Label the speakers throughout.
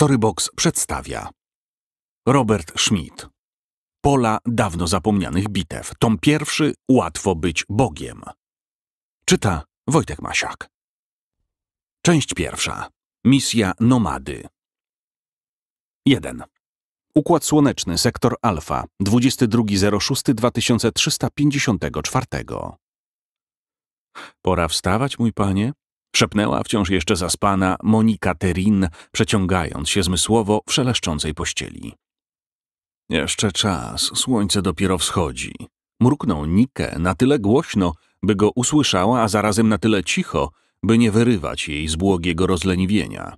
Speaker 1: Storybox przedstawia Robert Schmidt Pola dawno zapomnianych bitew. Tom pierwszy Łatwo być Bogiem. Czyta Wojtek Masiak. Część pierwsza. Misja Nomady. 1. Układ Słoneczny, sektor Alfa, 22.06.2354. Pora wstawać, mój panie, Szepnęła wciąż jeszcze zaspana Monika Terin, przeciągając się zmysłowo w szeleszczącej pościeli. Jeszcze czas, słońce dopiero wschodzi. Mruknął Nike na tyle głośno, by go usłyszała, a zarazem na tyle cicho, by nie wyrywać jej z błogiego rozleniwienia.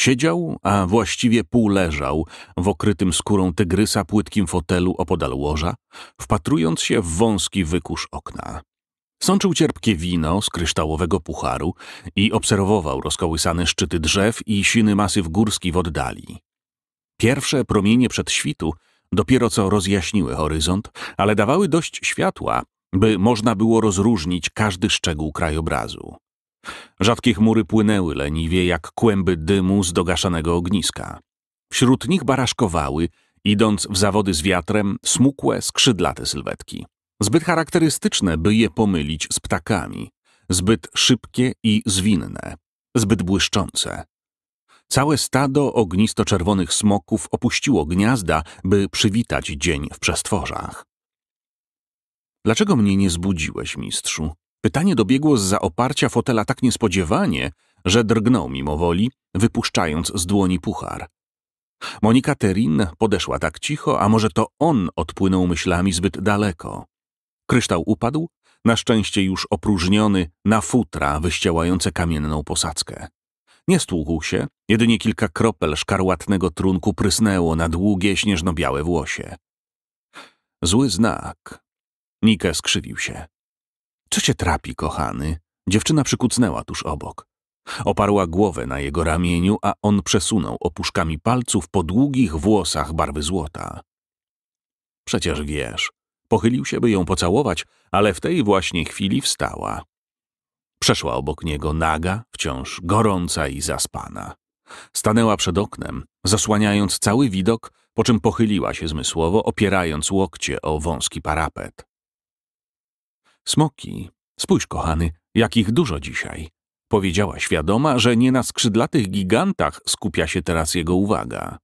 Speaker 1: Siedział, a właściwie pół leżał, w okrytym skórą tygrysa płytkim fotelu opodal łoża, wpatrując się w wąski wykusz okna. Sączył cierpkie wino z kryształowego pucharu i obserwował rozkołysane szczyty drzew i siny masyw górski w oddali. Pierwsze promienie przedświtu dopiero co rozjaśniły horyzont, ale dawały dość światła, by można było rozróżnić każdy szczegół krajobrazu. Rzadkie chmury płynęły leniwie jak kłęby dymu z dogaszanego ogniska. Wśród nich baraszkowały, idąc w zawody z wiatrem, smukłe, skrzydlate sylwetki. Zbyt charakterystyczne, by je pomylić z ptakami. Zbyt szybkie i zwinne. Zbyt błyszczące. Całe stado ognisto-czerwonych smoków opuściło gniazda, by przywitać dzień w przestworzach. Dlaczego mnie nie zbudziłeś, mistrzu? Pytanie dobiegło z zaoparcia fotela tak niespodziewanie, że drgnął mimowoli, wypuszczając z dłoni puchar. Monika Terin podeszła tak cicho, a może to on odpłynął myślami zbyt daleko. Kryształ upadł, na szczęście już opróżniony, na futra wyściełające kamienną posadzkę. Nie stłukł się, jedynie kilka kropel szkarłatnego trunku prysnęło na długie, śnieżno-białe włosie. Zły znak. Nike skrzywił się. Co cię trapi, kochany? Dziewczyna przykucnęła tuż obok. Oparła głowę na jego ramieniu, a on przesunął opuszkami palców po długich włosach barwy złota. Przecież wiesz, Pochylił się, by ją pocałować, ale w tej właśnie chwili wstała. Przeszła obok niego naga, wciąż gorąca i zaspana. Stanęła przed oknem, zasłaniając cały widok, po czym pochyliła się zmysłowo, opierając łokcie o wąski parapet. Smoki, spójrz, kochany, jakich dużo dzisiaj. Powiedziała świadoma, że nie na skrzydlatych gigantach skupia się teraz jego uwaga.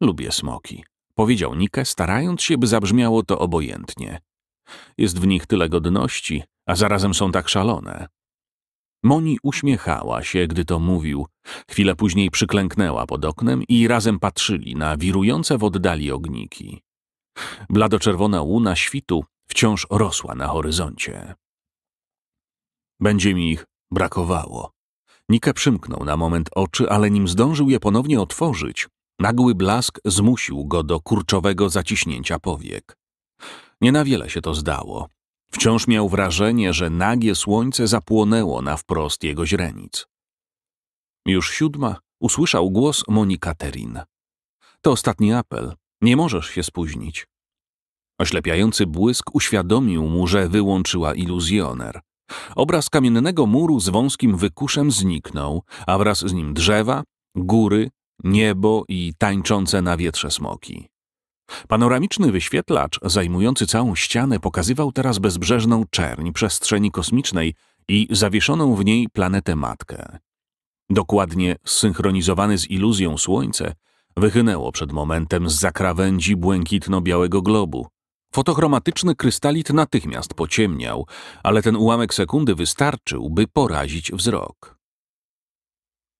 Speaker 1: Lubię smoki, Powiedział Nike, starając się, by zabrzmiało to obojętnie. Jest w nich tyle godności, a zarazem są tak szalone. Moni uśmiechała się, gdy to mówił. Chwilę później przyklęknęła pod oknem i razem patrzyli na wirujące w oddali ogniki. Bladoczerwona łuna świtu wciąż rosła na horyzoncie. Będzie mi ich brakowało. Nika przymknął na moment oczy, ale nim zdążył je ponownie otworzyć, Nagły blask zmusił go do kurczowego zaciśnięcia powiek. Nie na wiele się to zdało. Wciąż miał wrażenie, że nagie słońce zapłonęło na wprost jego źrenic. Już siódma usłyszał głos Monika Katerin. To ostatni apel. Nie możesz się spóźnić. Oślepiający błysk uświadomił mu, że wyłączyła iluzjoner. Obraz kamiennego muru z wąskim wykuszem zniknął, a wraz z nim drzewa, góry niebo i tańczące na wietrze smoki. Panoramiczny wyświetlacz, zajmujący całą ścianę, pokazywał teraz bezbrzeżną czerń przestrzeni kosmicznej i zawieszoną w niej planetę matkę. Dokładnie zsynchronizowany z iluzją słońce wychynęło przed momentem z zakrawędzi błękitno-białego globu. Fotochromatyczny krystalit natychmiast pociemniał, ale ten ułamek sekundy wystarczył, by porazić wzrok.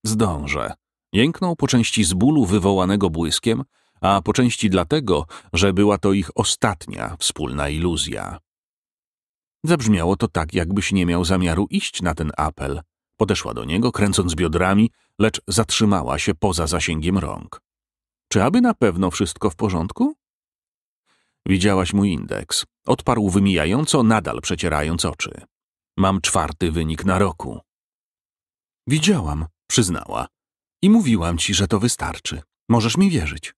Speaker 1: Zdążę, Jęknął po części z bólu wywołanego błyskiem, a po części dlatego, że była to ich ostatnia wspólna iluzja. Zabrzmiało to tak, jakbyś nie miał zamiaru iść na ten apel. Podeszła do niego, kręcąc biodrami, lecz zatrzymała się poza zasięgiem rąk. Czy aby na pewno wszystko w porządku? Widziałaś mój indeks. Odparł wymijająco, nadal przecierając oczy. Mam czwarty wynik na roku. Widziałam, przyznała. I mówiłam ci, że to wystarczy. Możesz mi wierzyć.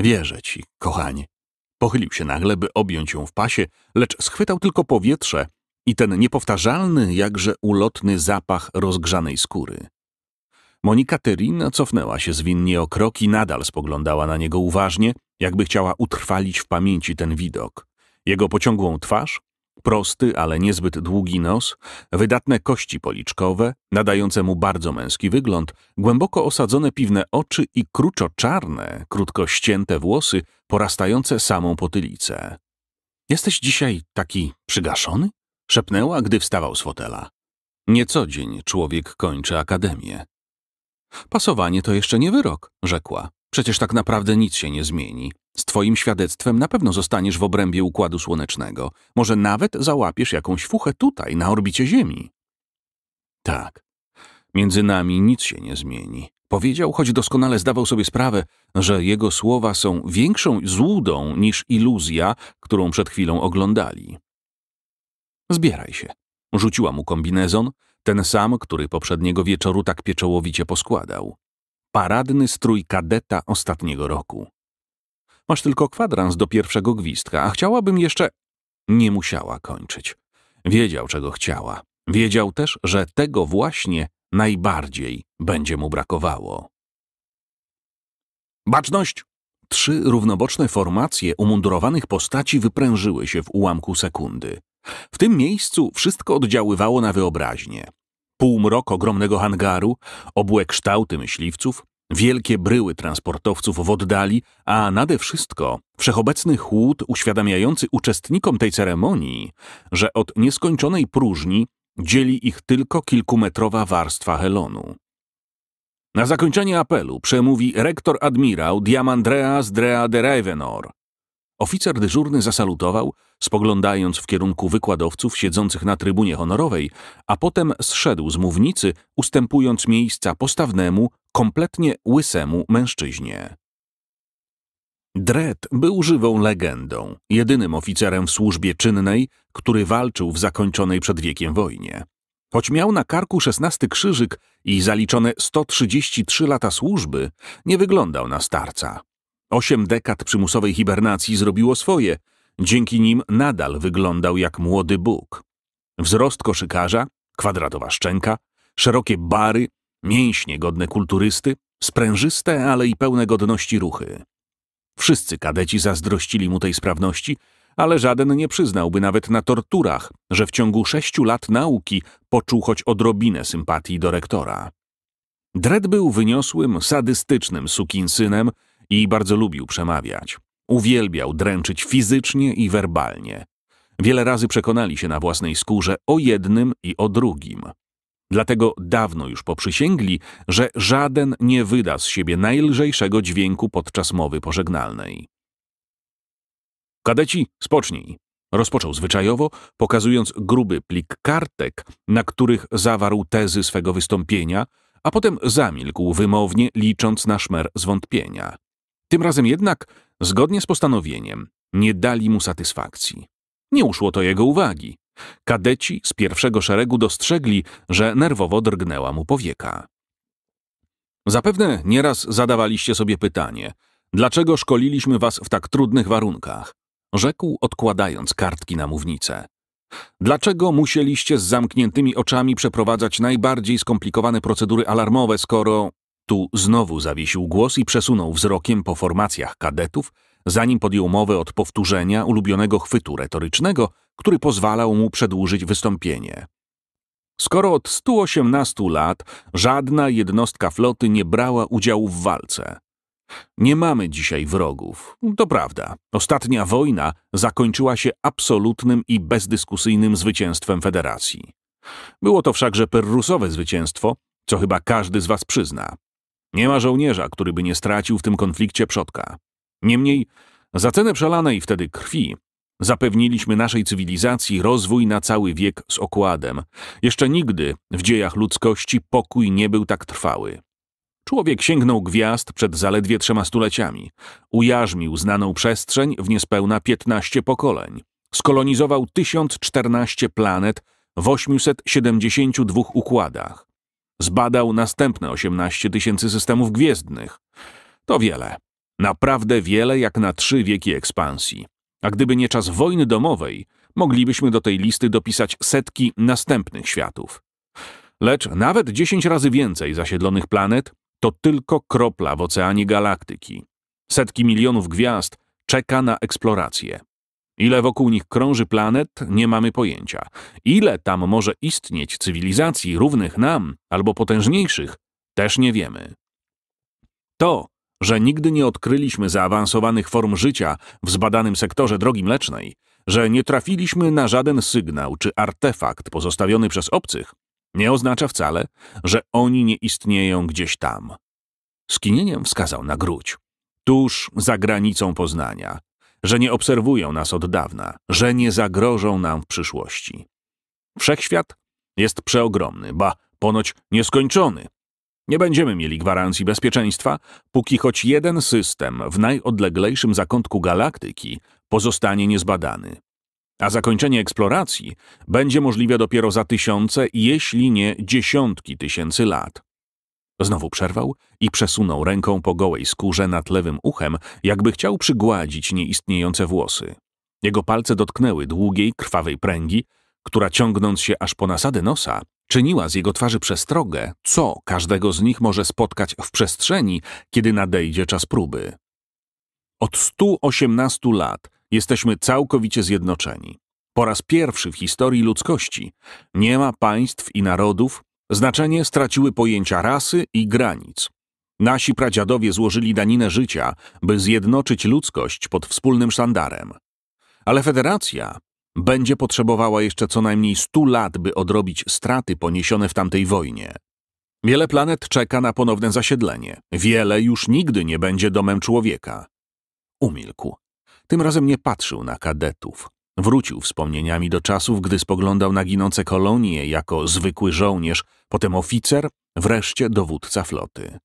Speaker 1: Wierzę ci, kochanie. Pochylił się nagle, by objąć ją w pasie, lecz schwytał tylko powietrze i ten niepowtarzalny, jakże ulotny zapach rozgrzanej skóry. Monika Tyrina cofnęła się zwinnie o krok i nadal spoglądała na niego uważnie, jakby chciała utrwalić w pamięci ten widok. Jego pociągłą twarz, prosty, ale niezbyt długi nos, wydatne kości policzkowe, nadające mu bardzo męski wygląd, głęboko osadzone piwne oczy i kruczo-czarne, krótko ścięte włosy, porastające samą potylicę. Jesteś dzisiaj taki przygaszony? szepnęła, gdy wstawał z fotela. Nie co dzień człowiek kończy akademię. Pasowanie to jeszcze nie wyrok, rzekła. Przecież tak naprawdę nic się nie zmieni. Z twoim świadectwem na pewno zostaniesz w obrębie Układu Słonecznego. Może nawet załapiesz jakąś fuchę tutaj, na orbicie Ziemi. Tak. Między nami nic się nie zmieni. Powiedział, choć doskonale zdawał sobie sprawę, że jego słowa są większą złudą niż iluzja, którą przed chwilą oglądali. Zbieraj się. Rzuciła mu kombinezon, ten sam, który poprzedniego wieczoru tak pieczołowicie poskładał. Paradny strój kadeta ostatniego roku. Masz tylko kwadrans do pierwszego gwizdka, a chciałabym jeszcze... Nie musiała kończyć. Wiedział, czego chciała. Wiedział też, że tego właśnie najbardziej będzie mu brakowało. Baczność! Trzy równoboczne formacje umundurowanych postaci wyprężyły się w ułamku sekundy. W tym miejscu wszystko oddziaływało na wyobraźnię. Półmrok ogromnego hangaru, obłe kształty myśliwców, wielkie bryły transportowców w oddali, a nade wszystko wszechobecny chłód uświadamiający uczestnikom tej ceremonii, że od nieskończonej próżni dzieli ich tylko kilkumetrowa warstwa helonu. Na zakończenie apelu przemówi rektor admirał Diamandreas Drea de Ravenor. Oficer dyżurny zasalutował, spoglądając w kierunku wykładowców siedzących na trybunie honorowej, a potem zszedł z mównicy, ustępując miejsca postawnemu, kompletnie łysemu mężczyźnie. Dredd był żywą legendą, jedynym oficerem w służbie czynnej, który walczył w zakończonej przed wiekiem wojnie. Choć miał na karku szesnasty krzyżyk i zaliczone 133 lata służby, nie wyglądał na starca. Osiem dekad przymusowej hibernacji zrobiło swoje Dzięki nim nadal wyglądał jak młody Bóg. Wzrost koszykarza, kwadratowa szczęka, szerokie bary, mięśnie godne kulturysty, sprężyste, ale i pełne godności ruchy. Wszyscy kadeci zazdrościli mu tej sprawności, ale żaden nie przyznałby nawet na torturach, że w ciągu sześciu lat nauki poczuł choć odrobinę sympatii do rektora. Dredd był wyniosłym, sadystycznym sukinsynem i bardzo lubił przemawiać. Uwielbiał dręczyć fizycznie i werbalnie. Wiele razy przekonali się na własnej skórze o jednym i o drugim. Dlatego dawno już poprzysięgli, że żaden nie wyda z siebie najlżejszego dźwięku podczas mowy pożegnalnej. Kadeci, spocznij! Rozpoczął zwyczajowo, pokazując gruby plik kartek, na których zawarł tezy swego wystąpienia, a potem zamilkł wymownie, licząc na szmer zwątpienia. Tym razem jednak, zgodnie z postanowieniem, nie dali mu satysfakcji. Nie uszło to jego uwagi. Kadeci z pierwszego szeregu dostrzegli, że nerwowo drgnęła mu powieka. Zapewne nieraz zadawaliście sobie pytanie, dlaczego szkoliliśmy was w tak trudnych warunkach? Rzekł, odkładając kartki na mównicę. Dlaczego musieliście z zamkniętymi oczami przeprowadzać najbardziej skomplikowane procedury alarmowe, skoro tu znowu zawiesił głos i przesunął wzrokiem po formacjach kadetów, zanim podjął mowę od powtórzenia ulubionego chwytu retorycznego, który pozwalał mu przedłużyć wystąpienie. Skoro od 118 lat żadna jednostka floty nie brała udziału w walce. Nie mamy dzisiaj wrogów. To prawda. Ostatnia wojna zakończyła się absolutnym i bezdyskusyjnym zwycięstwem Federacji. Było to wszakże perrusowe zwycięstwo, co chyba każdy z was przyzna. Nie ma żołnierza, który by nie stracił w tym konflikcie przodka. Niemniej, za cenę przelanej wtedy krwi zapewniliśmy naszej cywilizacji rozwój na cały wiek z okładem. Jeszcze nigdy w dziejach ludzkości pokój nie był tak trwały. Człowiek sięgnął gwiazd przed zaledwie trzema stuleciami, ujarzmił znaną przestrzeń w niespełna 15 pokoleń, skolonizował 1014 planet w 872 układach. Zbadał następne 18 tysięcy systemów gwiezdnych. To wiele. Naprawdę wiele jak na trzy wieki ekspansji. A gdyby nie czas wojny domowej, moglibyśmy do tej listy dopisać setki następnych światów. Lecz nawet 10 razy więcej zasiedlonych planet to tylko kropla w oceanie galaktyki. Setki milionów gwiazd czeka na eksplorację. Ile wokół nich krąży planet, nie mamy pojęcia. Ile tam może istnieć cywilizacji równych nam albo potężniejszych, też nie wiemy. To, że nigdy nie odkryliśmy zaawansowanych form życia w zbadanym sektorze drogi mlecznej, że nie trafiliśmy na żaden sygnał czy artefakt pozostawiony przez obcych, nie oznacza wcale, że oni nie istnieją gdzieś tam. Skinieniem wskazał na gruć, tuż za granicą Poznania, że nie obserwują nas od dawna, że nie zagrożą nam w przyszłości. Wszechświat jest przeogromny, ba, ponoć nieskończony. Nie będziemy mieli gwarancji bezpieczeństwa, póki choć jeden system w najodleglejszym zakątku galaktyki pozostanie niezbadany. A zakończenie eksploracji będzie możliwe dopiero za tysiące, jeśli nie dziesiątki tysięcy lat. Znowu przerwał i przesunął ręką po gołej skórze nad lewym uchem, jakby chciał przygładzić nieistniejące włosy. Jego palce dotknęły długiej, krwawej pręgi, która ciągnąc się aż po nasady nosa, czyniła z jego twarzy przestrogę, co każdego z nich może spotkać w przestrzeni, kiedy nadejdzie czas próby. Od 118 lat jesteśmy całkowicie zjednoczeni. Po raz pierwszy w historii ludzkości nie ma państw i narodów, Znaczenie straciły pojęcia rasy i granic. Nasi pradziadowie złożyli daninę życia, by zjednoczyć ludzkość pod wspólnym sztandarem. Ale federacja będzie potrzebowała jeszcze co najmniej 100 lat, by odrobić straty poniesione w tamtej wojnie. Wiele planet czeka na ponowne zasiedlenie. Wiele już nigdy nie będzie domem człowieka. Umilkł. Tym razem nie patrzył na kadetów. Wrócił wspomnieniami do czasów, gdy spoglądał na ginące kolonie jako zwykły żołnierz, potem oficer, wreszcie dowódca floty.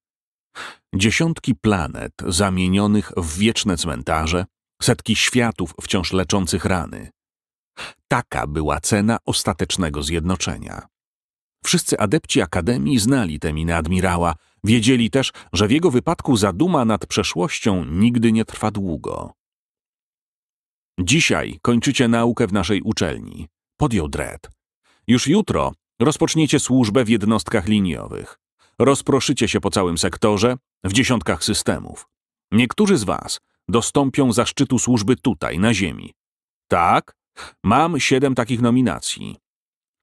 Speaker 1: Dziesiątki planet zamienionych w wieczne cmentarze, setki światów wciąż leczących rany. Taka była cena ostatecznego zjednoczenia. Wszyscy adepci Akademii znali tę minę admirała, wiedzieli też, że w jego wypadku zaduma nad przeszłością nigdy nie trwa długo. Dzisiaj kończycie naukę w naszej uczelni, podjął Dredd. Już jutro rozpoczniecie służbę w jednostkach liniowych. Rozproszycie się po całym sektorze, w dziesiątkach systemów. Niektórzy z was dostąpią zaszczytu służby tutaj, na Ziemi. Tak, mam siedem takich nominacji.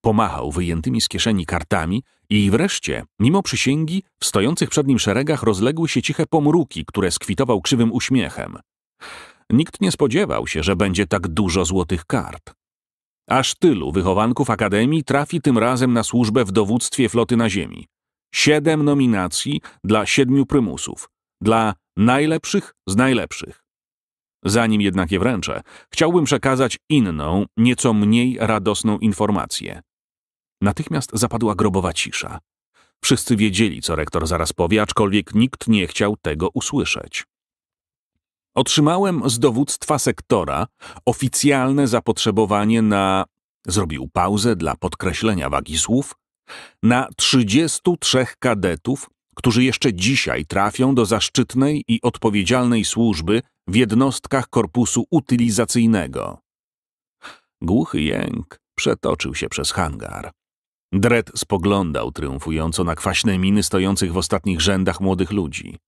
Speaker 1: Pomachał wyjętymi z kieszeni kartami i wreszcie, mimo przysięgi, w stojących przed nim szeregach rozległy się ciche pomruki, które skwitował krzywym uśmiechem. Nikt nie spodziewał się, że będzie tak dużo złotych kart. Aż tylu wychowanków Akademii trafi tym razem na służbę w dowództwie floty na ziemi. Siedem nominacji dla siedmiu prymusów, dla najlepszych z najlepszych. Zanim jednak je wręczę, chciałbym przekazać inną, nieco mniej radosną informację. Natychmiast zapadła grobowa cisza. Wszyscy wiedzieli, co rektor zaraz powie, aczkolwiek nikt nie chciał tego usłyszeć. Otrzymałem z dowództwa sektora oficjalne zapotrzebowanie na zrobił pauzę dla podkreślenia wagi słów na 33 kadetów, którzy jeszcze dzisiaj trafią do zaszczytnej i odpowiedzialnej służby w jednostkach korpusu utylizacyjnego. Głuchy jęk przetoczył się przez hangar. Dred spoglądał triumfująco na kwaśne miny stojących w ostatnich rzędach młodych ludzi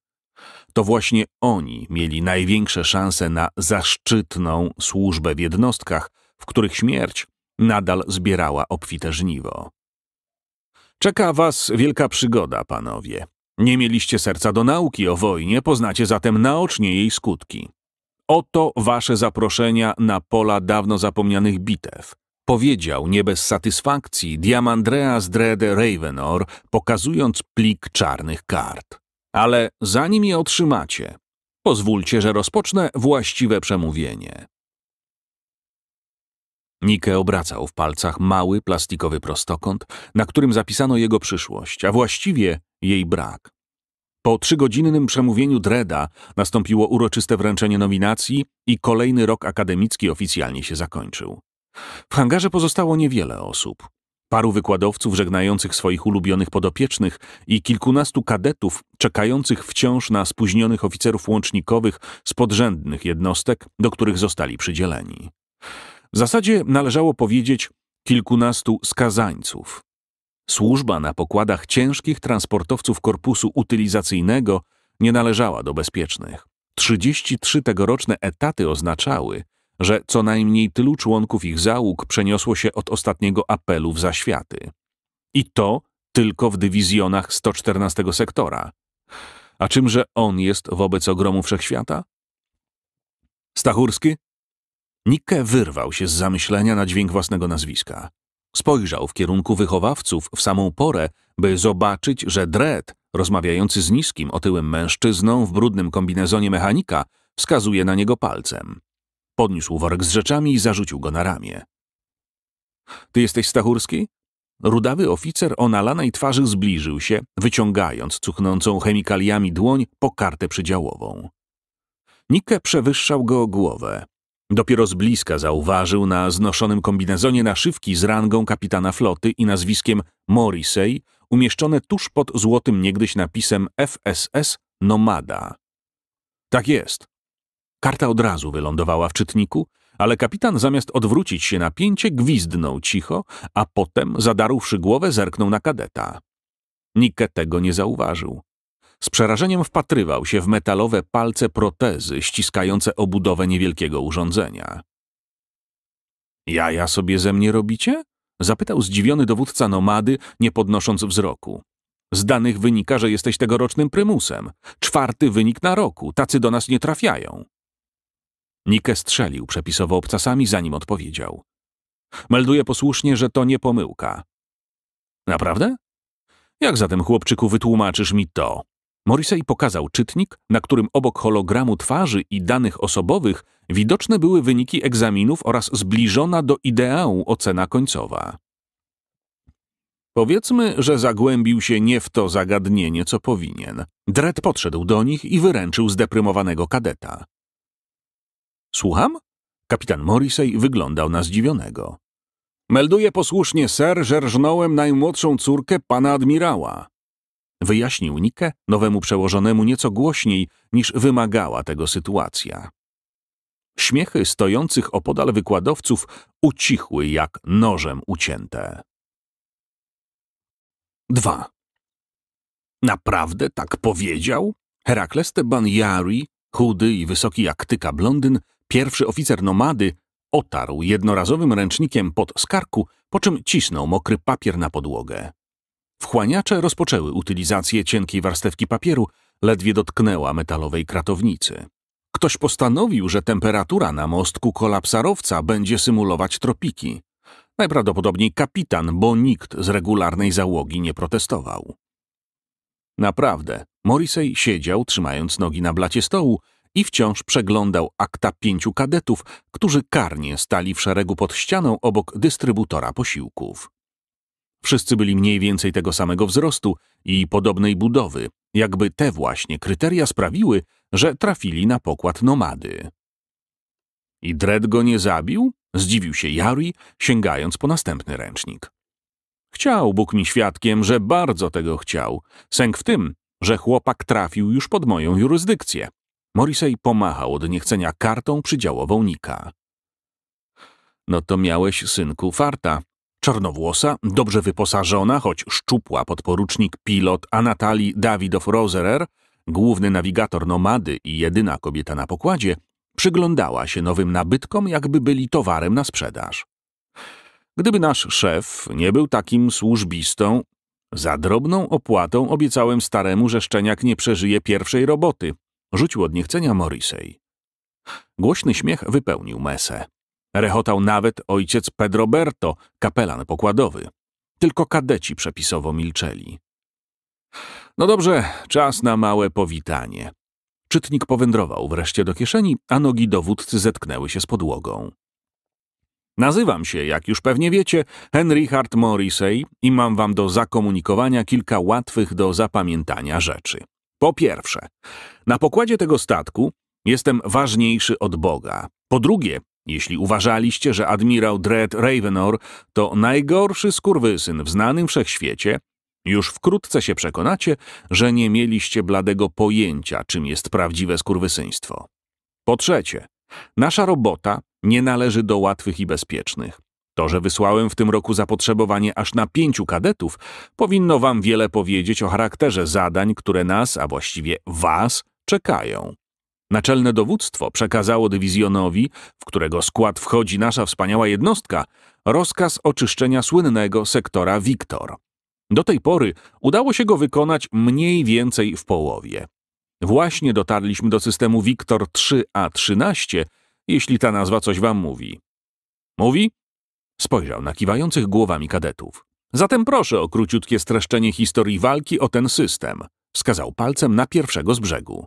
Speaker 1: to właśnie oni mieli największe szanse na zaszczytną służbę w jednostkach, w których śmierć nadal zbierała obfite żniwo. Czeka was wielka przygoda, panowie. Nie mieliście serca do nauki o wojnie, poznacie zatem naocznie jej skutki. Oto wasze zaproszenia na pola dawno zapomnianych bitew. Powiedział nie bez satysfakcji Diamandreas Drede Ravenor, pokazując plik czarnych kart. Ale zanim je otrzymacie, pozwólcie, że rozpocznę właściwe przemówienie. Nike obracał w palcach mały plastikowy prostokąt, na którym zapisano jego przyszłość, a właściwie jej brak. Po trzygodzinnym przemówieniu Dreda nastąpiło uroczyste wręczenie nominacji i kolejny rok akademicki oficjalnie się zakończył. W hangarze pozostało niewiele osób paru wykładowców żegnających swoich ulubionych podopiecznych i kilkunastu kadetów czekających wciąż na spóźnionych oficerów łącznikowych z podrzędnych jednostek, do których zostali przydzieleni. W zasadzie należało powiedzieć kilkunastu skazańców. Służba na pokładach ciężkich transportowców korpusu utylizacyjnego nie należała do bezpiecznych. 33 tegoroczne etaty oznaczały, że co najmniej tylu członków ich załóg przeniosło się od ostatniego apelu w zaświaty. I to tylko w dywizjonach 114 sektora. A czymże on jest wobec ogromu wszechświata? Stachurski? Nikke wyrwał się z zamyślenia na dźwięk własnego nazwiska. Spojrzał w kierunku wychowawców w samą porę, by zobaczyć, że Dredd, rozmawiający z niskim, otyłym mężczyzną w brudnym kombinezonie mechanika, wskazuje na niego palcem. Podniósł worek z rzeczami i zarzucił go na ramię. Ty jesteś Stachurski? Rudawy oficer o nalanej twarzy zbliżył się, wyciągając cuchnącą chemikaliami dłoń po kartę przydziałową. Nike przewyższał go o głowę. Dopiero z bliska zauważył na znoszonym kombinezonie naszywki z rangą kapitana floty i nazwiskiem Morrissey, umieszczone tuż pod złotym niegdyś napisem FSS Nomada. Tak jest, Karta od razu wylądowała w czytniku, ale kapitan zamiast odwrócić się na pięcie, gwizdnął cicho, a potem, zadarłszy głowę, zerknął na kadeta. Nikke tego nie zauważył. Z przerażeniem wpatrywał się w metalowe palce protezy ściskające obudowę niewielkiego urządzenia. Jaja sobie ze mnie robicie? Zapytał zdziwiony dowódca nomady, nie podnosząc wzroku. Z danych wynika, że jesteś tegorocznym prymusem. Czwarty wynik na roku. Tacy do nas nie trafiają. Nike strzelił przepisowo obcasami, zanim odpowiedział. Melduje posłusznie, że to nie pomyłka. Naprawdę? Jak zatem, chłopczyku, wytłumaczysz mi to? Morrissey pokazał czytnik, na którym obok hologramu twarzy i danych osobowych widoczne były wyniki egzaminów oraz zbliżona do ideału ocena końcowa. Powiedzmy, że zagłębił się nie w to zagadnienie, co powinien. Dredd podszedł do nich i wyręczył zdeprymowanego kadeta. Słucham? Kapitan Morrissey wyglądał na zdziwionego. Melduję posłusznie, ser, rżnąłem najmłodszą córkę pana admirała. Wyjaśnił Nikę nowemu przełożonemu nieco głośniej, niż wymagała tego sytuacja. Śmiechy stojących opodal wykładowców ucichły jak nożem ucięte. 2. Naprawdę tak powiedział? Herakles Teban chudy i wysoki jak tyka blondyn, Pierwszy oficer nomady otarł jednorazowym ręcznikiem pod skarku, po czym cisnął mokry papier na podłogę. Wchłaniacze rozpoczęły utylizację cienkiej warstewki papieru, ledwie dotknęła metalowej kratownicy. Ktoś postanowił, że temperatura na mostku kolapsarowca będzie symulować tropiki. Najprawdopodobniej kapitan, bo nikt z regularnej załogi nie protestował. Naprawdę, Morrissey siedział, trzymając nogi na blacie stołu i wciąż przeglądał akta pięciu kadetów, którzy karnie stali w szeregu pod ścianą obok dystrybutora posiłków. Wszyscy byli mniej więcej tego samego wzrostu i podobnej budowy, jakby te właśnie kryteria sprawiły, że trafili na pokład nomady. I Dredd go nie zabił? Zdziwił się Jari, sięgając po następny ręcznik. Chciał, Bóg mi świadkiem, że bardzo tego chciał. Sęk w tym, że chłopak trafił już pod moją jurysdykcję. Morrissey pomachał od niechcenia kartą przydziałową Nika. No to miałeś, synku, farta. Czarnowłosa, dobrze wyposażona, choć szczupła podporucznik pilot Anatali Dawidow-Roserer, główny nawigator nomady i jedyna kobieta na pokładzie, przyglądała się nowym nabytkom, jakby byli towarem na sprzedaż. Gdyby nasz szef nie był takim służbistą, za drobną opłatą obiecałem staremu, że szczeniak nie przeżyje pierwszej roboty, rzucił od niechcenia Morrissey. Głośny śmiech wypełnił mesę. Rechotał nawet ojciec Pedroberto, kapelan pokładowy. Tylko kadeci przepisowo milczeli. No dobrze, czas na małe powitanie. Czytnik powędrował wreszcie do kieszeni, a nogi dowódcy zetknęły się z podłogą. Nazywam się, jak już pewnie wiecie, Hart Morrissey i mam wam do zakomunikowania kilka łatwych do zapamiętania rzeczy. Po pierwsze, na pokładzie tego statku jestem ważniejszy od Boga. Po drugie, jeśli uważaliście, że admirał Dredd Ravenor to najgorszy skurwysyn w znanym wszechświecie, już wkrótce się przekonacie, że nie mieliście bladego pojęcia, czym jest prawdziwe skurwysyństwo. Po trzecie, nasza robota nie należy do łatwych i bezpiecznych. To, że wysłałem w tym roku zapotrzebowanie aż na pięciu kadetów, powinno wam wiele powiedzieć o charakterze zadań, które nas, a właściwie was, czekają. Naczelne dowództwo przekazało dywizjonowi, w którego skład wchodzi nasza wspaniała jednostka, rozkaz oczyszczenia słynnego sektora Wiktor. Do tej pory udało się go wykonać mniej więcej w połowie. Właśnie dotarliśmy do systemu Wiktor 3A13, jeśli ta nazwa coś wam mówi. Mówi? Spojrzał na kiwających głowami kadetów. Zatem proszę o króciutkie streszczenie historii walki o ten system. Wskazał palcem na pierwszego z brzegu.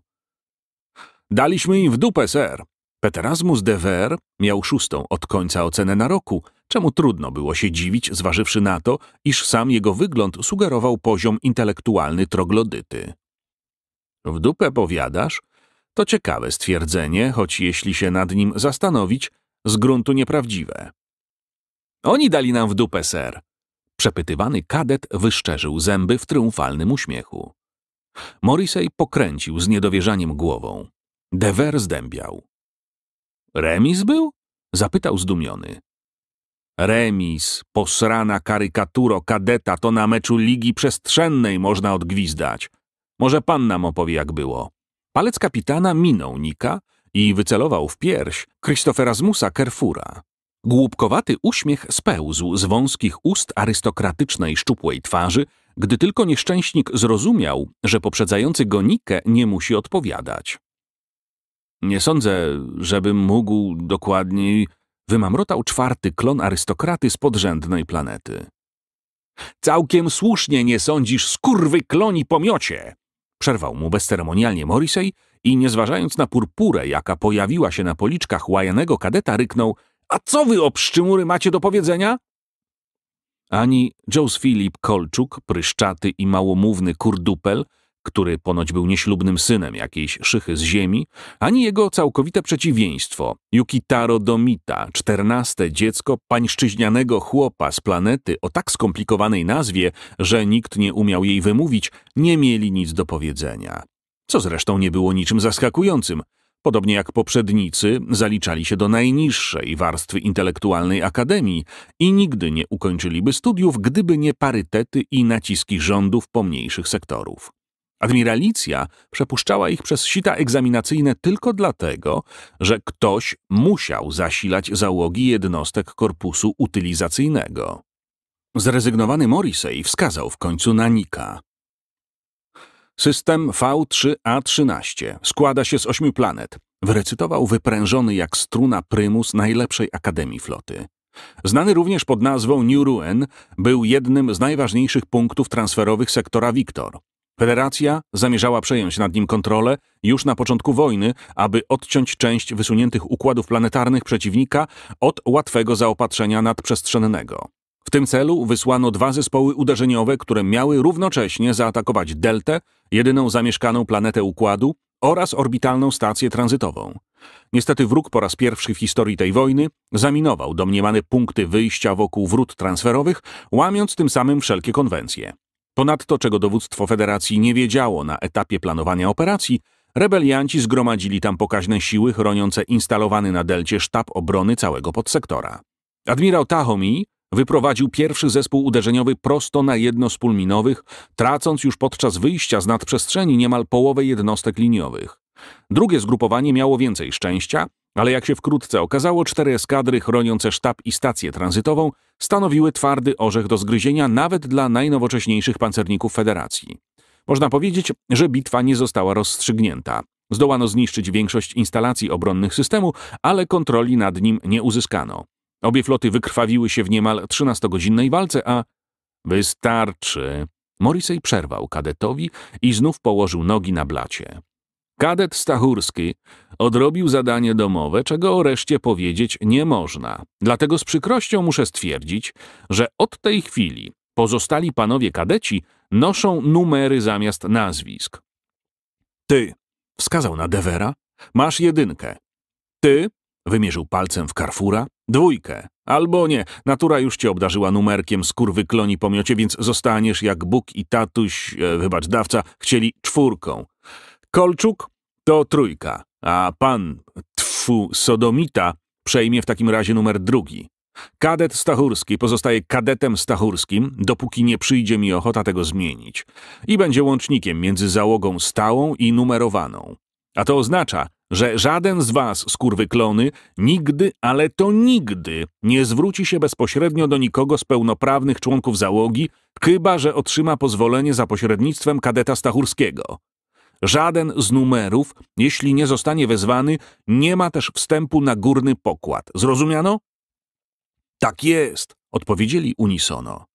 Speaker 1: Daliśmy im w dupę, ser. Peterasmus de Ver miał szóstą od końca ocenę na roku, czemu trudno było się dziwić, zważywszy na to, iż sam jego wygląd sugerował poziom intelektualny troglodyty. W dupę powiadasz? To ciekawe stwierdzenie, choć jeśli się nad nim zastanowić, z gruntu nieprawdziwe. Oni dali nam w dupę, ser. Przepytywany kadet wyszczerzył zęby w triumfalnym uśmiechu. Morrissey pokręcił z niedowierzaniem głową. Dever zdębiał. Remis był? Zapytał zdumiony. Remis, posrana karykaturo kadeta, to na meczu Ligi Przestrzennej można odgwizdać. Może pan nam opowie, jak było. Palec kapitana minął Nika i wycelował w pierś Christophera Zmusa Kerfura. Głupkowaty uśmiech spełzł z wąskich ust arystokratycznej, szczupłej twarzy, gdy tylko nieszczęśnik zrozumiał, że poprzedzający go nie musi odpowiadać. Nie sądzę, żebym mógł dokładniej... Wymamrotał czwarty klon arystokraty z podrzędnej planety. Całkiem słusznie nie sądzisz, skurwy kloni pomiocie! Przerwał mu bezceremonialnie Morrissey i nie zważając na purpurę, jaka pojawiła się na policzkach łajanego kadeta, ryknął – a co wy o pszczymury macie do powiedzenia? Ani Joes Philip Kolczuk, pryszczaty i małomówny kurdupel, który ponoć był nieślubnym synem jakiejś szychy z ziemi, ani jego całkowite przeciwieństwo, Yukitaro Domita, czternaste dziecko pańszczyźnianego chłopa z planety o tak skomplikowanej nazwie, że nikt nie umiał jej wymówić, nie mieli nic do powiedzenia. Co zresztą nie było niczym zaskakującym – Podobnie jak poprzednicy, zaliczali się do najniższej warstwy intelektualnej akademii i nigdy nie ukończyliby studiów, gdyby nie parytety i naciski rządów pomniejszych sektorów. Admiralicja przepuszczała ich przez sita egzaminacyjne tylko dlatego, że ktoś musiał zasilać załogi jednostek korpusu utylizacyjnego. Zrezygnowany Morrissey wskazał w końcu na Nika. System V3A13 składa się z ośmiu planet. Wyrecytował wyprężony jak struna prymus najlepszej akademii floty. Znany również pod nazwą New Ruin, był jednym z najważniejszych punktów transferowych sektora Wiktor. Federacja zamierzała przejąć nad nim kontrolę już na początku wojny, aby odciąć część wysuniętych układów planetarnych przeciwnika od łatwego zaopatrzenia nadprzestrzennego. W tym celu wysłano dwa zespoły uderzeniowe, które miały równocześnie zaatakować Deltę, jedyną zamieszkaną planetę układu, oraz orbitalną stację tranzytową. Niestety wróg po raz pierwszy w historii tej wojny zaminował domniemane punkty wyjścia wokół wrót transferowych, łamiąc tym samym wszelkie konwencje. Ponadto, czego dowództwo Federacji nie wiedziało na etapie planowania operacji, rebelianci zgromadzili tam pokaźne siły chroniące instalowany na delcie sztab obrony całego podsektora. Admirał Tahomi Wyprowadził pierwszy zespół uderzeniowy prosto na jedno z pulminowych, tracąc już podczas wyjścia z nadprzestrzeni niemal połowę jednostek liniowych. Drugie zgrupowanie miało więcej szczęścia, ale jak się wkrótce okazało, cztery eskadry chroniące sztab i stację tranzytową stanowiły twardy orzech do zgryzienia nawet dla najnowocześniejszych pancerników Federacji. Można powiedzieć, że bitwa nie została rozstrzygnięta. Zdołano zniszczyć większość instalacji obronnych systemu, ale kontroli nad nim nie uzyskano. Obie floty wykrwawiły się w niemal 13-godzinnej walce, a... Wystarczy. Morrisej przerwał kadetowi i znów położył nogi na blacie. Kadet Stachurski odrobił zadanie domowe, czego o reszcie powiedzieć nie można. Dlatego z przykrością muszę stwierdzić, że od tej chwili pozostali panowie kadeci noszą numery zamiast nazwisk. Ty, wskazał na Devera, masz jedynkę. Ty, wymierzył palcem w Carfura. Dwójkę. Albo nie, natura już cię obdarzyła numerkiem z kurwy kloni pomiocie, więc zostaniesz jak Bóg i tatuś, e, wybacz dawca, chcieli czwórką. Kolczuk to trójka, a pan, tfu, sodomita, przejmie w takim razie numer drugi. Kadet Stachurski pozostaje kadetem Stachurskim, dopóki nie przyjdzie mi ochota tego zmienić. I będzie łącznikiem między załogą stałą i numerowaną. A to oznacza, że żaden z was, skurwyklony, nigdy, ale to nigdy nie zwróci się bezpośrednio do nikogo z pełnoprawnych członków załogi, chyba że otrzyma pozwolenie za pośrednictwem kadeta Stachurskiego. Żaden z numerów, jeśli nie zostanie wezwany, nie ma też wstępu na górny pokład. Zrozumiano? Tak jest, odpowiedzieli unisono.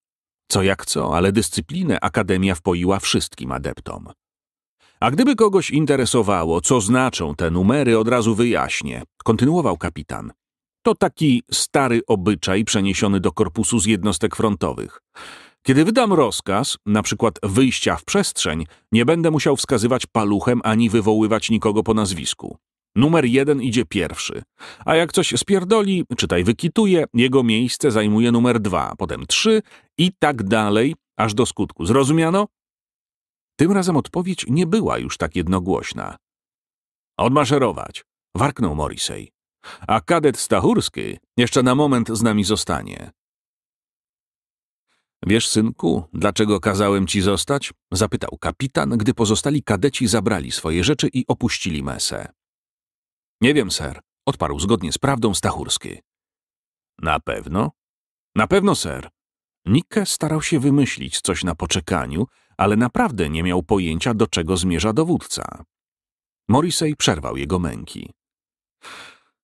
Speaker 1: Co jak co, ale dyscyplinę Akademia wpoiła wszystkim adeptom. A gdyby kogoś interesowało, co znaczą te numery, od razu wyjaśnię, kontynuował kapitan. To taki stary obyczaj przeniesiony do korpusu z jednostek frontowych. Kiedy wydam rozkaz, na przykład wyjścia w przestrzeń, nie będę musiał wskazywać paluchem ani wywoływać nikogo po nazwisku. Numer jeden idzie pierwszy. A jak coś spierdoli, czytaj wykituje, jego miejsce zajmuje numer dwa, potem trzy i tak dalej, aż do skutku. Zrozumiano? Tym razem odpowiedź nie była już tak jednogłośna. Odmaszerować, warknął Morisej. A kadet Stachurski jeszcze na moment z nami zostanie. Wiesz, synku, dlaczego kazałem ci zostać? zapytał kapitan, gdy pozostali kadeci zabrali swoje rzeczy i opuścili mesę. Nie wiem, ser, odparł zgodnie z prawdą Stachurski. Na pewno? Na pewno, ser. Nikke starał się wymyślić coś na poczekaniu, ale naprawdę nie miał pojęcia, do czego zmierza dowódca. Morrissey przerwał jego męki.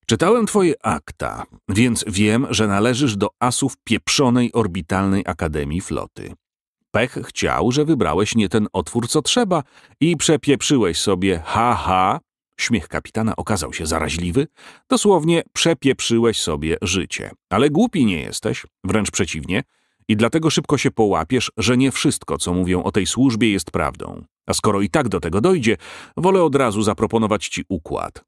Speaker 1: Czytałem twoje akta, więc wiem, że należysz do asów pieprzonej orbitalnej Akademii Floty. Pech chciał, że wybrałeś nie ten otwór, co trzeba i przepieprzyłeś sobie ha-ha. Śmiech kapitana okazał się zaraźliwy. Dosłownie przepieprzyłeś sobie życie. Ale głupi nie jesteś, wręcz przeciwnie – i dlatego szybko się połapiesz, że nie wszystko, co mówią o tej służbie, jest prawdą. A skoro i tak do tego dojdzie, wolę od razu zaproponować ci układ.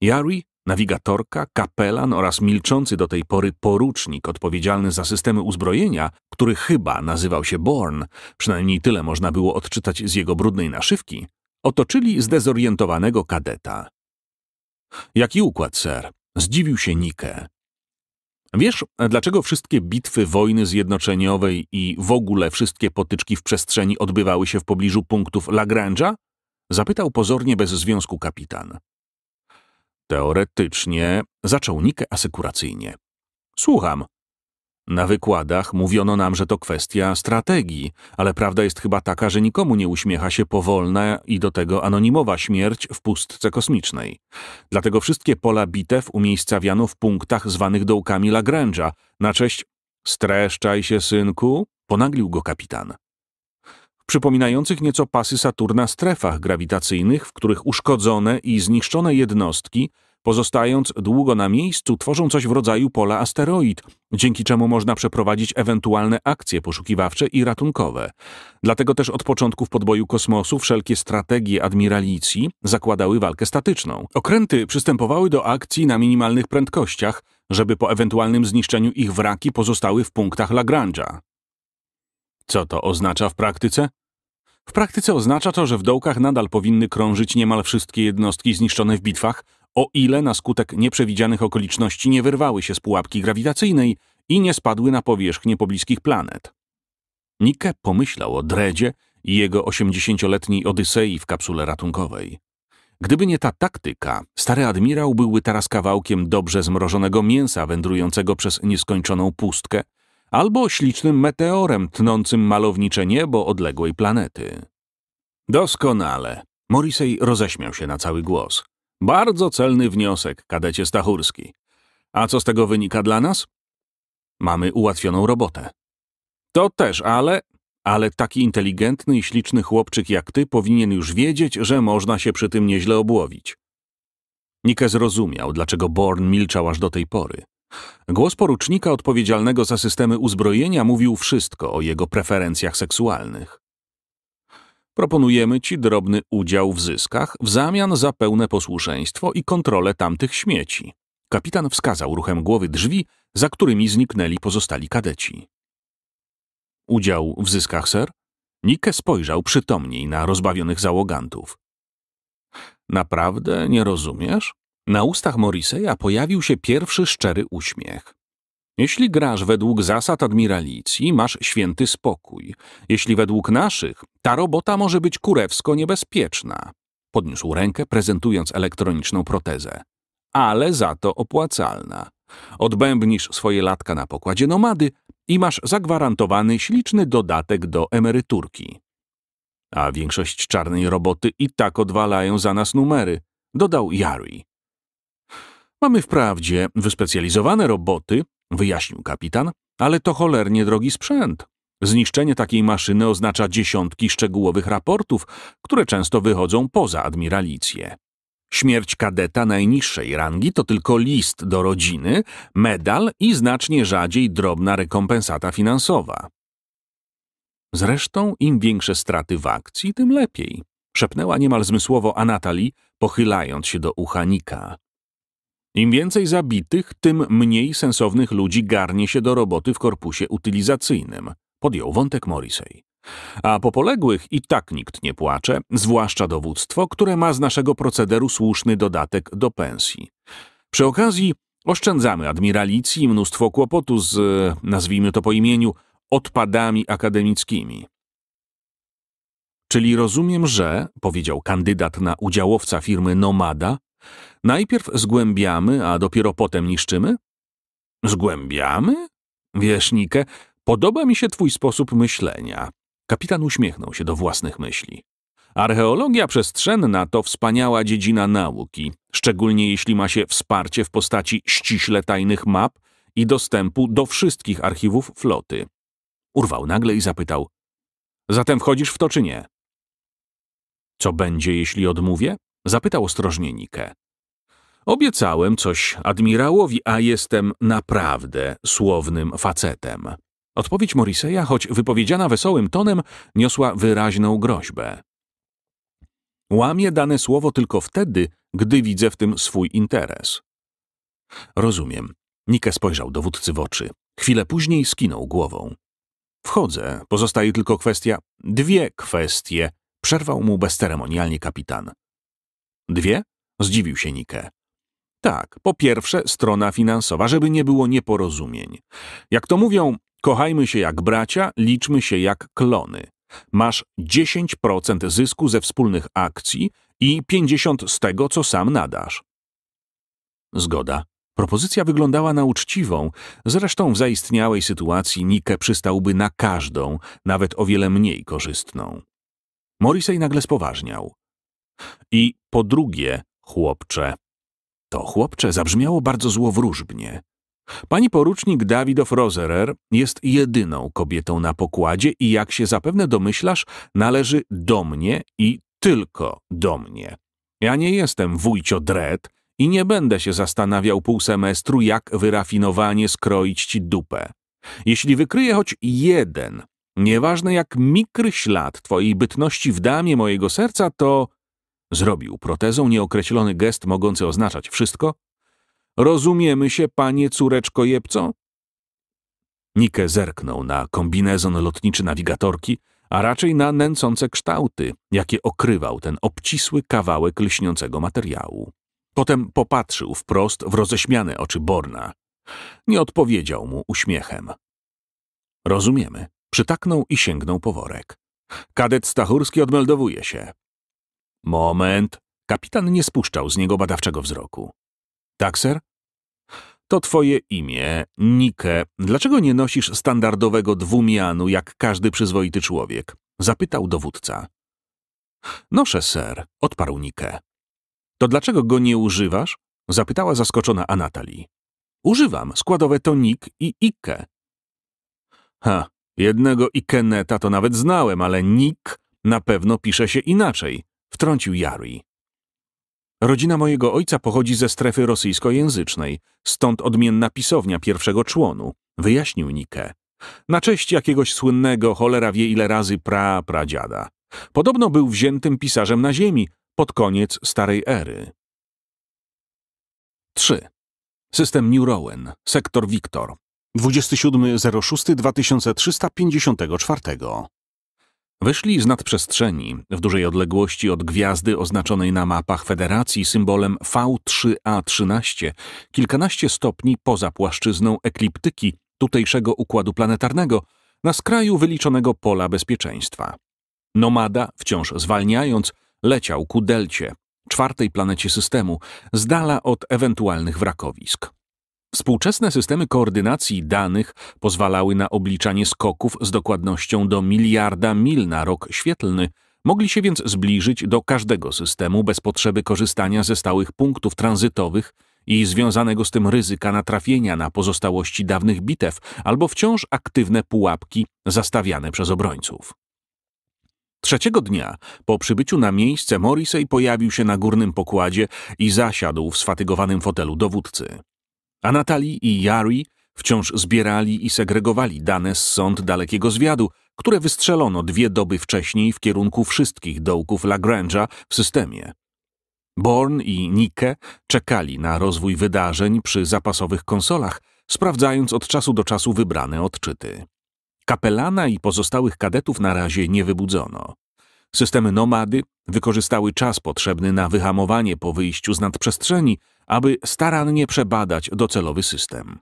Speaker 1: Jari, nawigatorka, kapelan oraz milczący do tej pory porucznik odpowiedzialny za systemy uzbrojenia, który chyba nazywał się Born, przynajmniej tyle można było odczytać z jego brudnej naszywki, otoczyli zdezorientowanego kadeta. Jaki układ, ser? Zdziwił się Nike. Wiesz, dlaczego wszystkie bitwy wojny zjednoczeniowej i w ogóle wszystkie potyczki w przestrzeni odbywały się w pobliżu punktów Lagrange'a? Zapytał pozornie bez związku kapitan. Teoretycznie zaczął Nikę asykuracyjnie. Słucham, na wykładach mówiono nam, że to kwestia strategii, ale prawda jest chyba taka, że nikomu nie uśmiecha się powolna i do tego anonimowa śmierć w pustce kosmicznej. Dlatego wszystkie pola bitew umiejscawiano w punktach zwanych dołkami Lagrange'a, na cześć streszczaj się, synku, ponaglił go kapitan. W przypominających nieco pasy Saturna strefach grawitacyjnych, w których uszkodzone i zniszczone jednostki Pozostając długo na miejscu, tworzą coś w rodzaju pola asteroid, dzięki czemu można przeprowadzić ewentualne akcje poszukiwawcze i ratunkowe. Dlatego też od początku w podboju kosmosu wszelkie strategie admiralicji zakładały walkę statyczną. Okręty przystępowały do akcji na minimalnych prędkościach, żeby po ewentualnym zniszczeniu ich wraki pozostały w punktach Lagrange'a. Co to oznacza w praktyce? W praktyce oznacza to, że w dołkach nadal powinny krążyć niemal wszystkie jednostki zniszczone w bitwach o ile na skutek nieprzewidzianych okoliczności nie wyrwały się z pułapki grawitacyjnej i nie spadły na powierzchnię pobliskich planet. Nike pomyślał o Dredzie i jego 80-letniej Odysei w kapsule ratunkowej. Gdyby nie ta taktyka, stary admirał byłby teraz kawałkiem dobrze zmrożonego mięsa wędrującego przez nieskończoną pustkę albo ślicznym meteorem tnącym malownicze niebo odległej planety. Doskonale. Morrissey roześmiał się na cały głos. Bardzo celny wniosek, kadecie Stachurski. A co z tego wynika dla nas? Mamy ułatwioną robotę. To też, ale... Ale taki inteligentny i śliczny chłopczyk jak ty powinien już wiedzieć, że można się przy tym nieźle obłowić. Nike zrozumiał, dlaczego Born milczał aż do tej pory. Głos porucznika odpowiedzialnego za systemy uzbrojenia mówił wszystko o jego preferencjach seksualnych. Proponujemy ci drobny udział w zyskach w zamian za pełne posłuszeństwo i kontrolę tamtych śmieci. Kapitan wskazał ruchem głowy drzwi, za którymi zniknęli pozostali kadeci. Udział w zyskach, ser? Nike spojrzał przytomniej na rozbawionych załogantów. Naprawdę nie rozumiesz? Na ustach Moriseja pojawił się pierwszy szczery uśmiech. Jeśli grasz według zasad admiralicji, masz święty spokój. Jeśli według naszych, ta robota może być kurewsko niebezpieczna. Podniósł rękę, prezentując elektroniczną protezę. Ale za to opłacalna. Odbębnisz swoje latka na pokładzie nomady i masz zagwarantowany śliczny dodatek do emeryturki. A większość czarnej roboty i tak odwalają za nas numery, dodał Jari. Mamy wprawdzie wyspecjalizowane roboty, wyjaśnił kapitan, ale to cholernie drogi sprzęt. Zniszczenie takiej maszyny oznacza dziesiątki szczegółowych raportów, które często wychodzą poza admiralicję. Śmierć kadeta najniższej rangi to tylko list do rodziny, medal i znacznie rzadziej drobna rekompensata finansowa. Zresztą im większe straty w akcji, tym lepiej, szepnęła niemal zmysłowo Anatali, pochylając się do uchanika. Im więcej zabitych, tym mniej sensownych ludzi garnie się do roboty w korpusie utylizacyjnym, podjął wątek Morrisey. A po poległych i tak nikt nie płacze, zwłaszcza dowództwo, które ma z naszego procederu słuszny dodatek do pensji. Przy okazji oszczędzamy admiralicji mnóstwo kłopotu z, nazwijmy to po imieniu, odpadami akademickimi. Czyli rozumiem, że, powiedział kandydat na udziałowca firmy Nomada, Najpierw zgłębiamy, a dopiero potem niszczymy? Zgłębiamy? Nike, podoba mi się twój sposób myślenia. Kapitan uśmiechnął się do własnych myśli. Archeologia przestrzenna to wspaniała dziedzina nauki, szczególnie jeśli ma się wsparcie w postaci ściśle tajnych map i dostępu do wszystkich archiwów floty. Urwał nagle i zapytał: Zatem wchodzisz w to czy nie? Co będzie, jeśli odmówię? Zapytał ostrożnie Nikę. Obiecałem coś admirałowi, a jestem naprawdę słownym facetem. Odpowiedź Moriseya, choć wypowiedziana wesołym tonem, niosła wyraźną groźbę. Łamię dane słowo tylko wtedy, gdy widzę w tym swój interes. Rozumiem. Nike spojrzał dowódcy w oczy. Chwilę później skinął głową. Wchodzę, pozostaje tylko kwestia. Dwie kwestie, przerwał mu bezceremonialnie kapitan. Dwie? Zdziwił się Nike. Tak, po pierwsze strona finansowa, żeby nie było nieporozumień. Jak to mówią, kochajmy się jak bracia, liczmy się jak klony. Masz 10% zysku ze wspólnych akcji i 50% z tego, co sam nadasz. Zgoda. Propozycja wyglądała na uczciwą. Zresztą w zaistniałej sytuacji Nike przystałby na każdą, nawet o wiele mniej korzystną. Morrissey nagle spoważniał. I po drugie, chłopcze. To chłopcze zabrzmiało bardzo złowróżbnie. Pani porucznik Dawidow Rozerer jest jedyną kobietą na pokładzie i jak się zapewne domyślasz, należy do mnie i tylko do mnie. Ja nie jestem wujcio Dret i nie będę się zastanawiał pół semestru, jak wyrafinowanie skroić ci dupę. Jeśli wykryję choć jeden, nieważne jak mikry ślad twojej bytności w damie mojego serca, to Zrobił protezą nieokreślony gest mogący oznaczać wszystko. Rozumiemy się, panie córeczko jebco? Nike zerknął na kombinezon lotniczy nawigatorki, a raczej na nęcące kształty, jakie okrywał ten obcisły kawałek lśniącego materiału. Potem popatrzył wprost w roześmiane oczy Borna. Nie odpowiedział mu uśmiechem. Rozumiemy. Przytaknął i sięgnął po worek. Kadet Stachurski odmeldowuje się. Moment. Kapitan nie spuszczał z niego badawczego wzroku. Tak, ser? To twoje imię, Nike. Dlaczego nie nosisz standardowego dwumianu, jak każdy przyzwoity człowiek? Zapytał dowódca. Noszę, ser, odparł Nike. To dlaczego go nie używasz? Zapytała zaskoczona Anatali. Używam. Składowe to Nik i Ike. Ha, jednego Ikeneta to nawet znałem, ale Nik na pewno pisze się inaczej. Wtrącił Jari. Rodzina mojego ojca pochodzi ze strefy rosyjskojęzycznej, stąd odmienna pisownia pierwszego członu, wyjaśnił Nike. Na cześć jakiegoś słynnego, cholera wie ile razy pra pradziada. Podobno był wziętym pisarzem na ziemi pod koniec starej ery. 3. System New Rowan, sektor Wiktor, 27.06.2354 Wyszli z nadprzestrzeni, w dużej odległości od gwiazdy oznaczonej na mapach Federacji symbolem V3A13, kilkanaście stopni poza płaszczyzną ekliptyki tutejszego układu planetarnego, na skraju wyliczonego pola bezpieczeństwa. Nomada, wciąż zwalniając, leciał ku Delcie, czwartej planecie systemu, z dala od ewentualnych wrakowisk. Współczesne systemy koordynacji danych pozwalały na obliczanie skoków z dokładnością do miliarda mil na rok świetlny, mogli się więc zbliżyć do każdego systemu bez potrzeby korzystania ze stałych punktów tranzytowych i związanego z tym ryzyka natrafienia na pozostałości dawnych bitew albo wciąż aktywne pułapki zastawiane przez obrońców. Trzeciego dnia po przybyciu na miejsce Morrissey pojawił się na górnym pokładzie i zasiadł w sfatygowanym fotelu dowódcy. A Natali i Jari wciąż zbierali i segregowali dane z sąd dalekiego zwiadu, które wystrzelono dwie doby wcześniej w kierunku wszystkich dołków Lagrange'a w systemie. Born i Nike czekali na rozwój wydarzeń przy zapasowych konsolach, sprawdzając od czasu do czasu wybrane odczyty. Kapelana i pozostałych kadetów na razie nie wybudzono. Systemy nomady wykorzystały czas potrzebny na wyhamowanie po wyjściu z nadprzestrzeni, aby starannie przebadać docelowy system.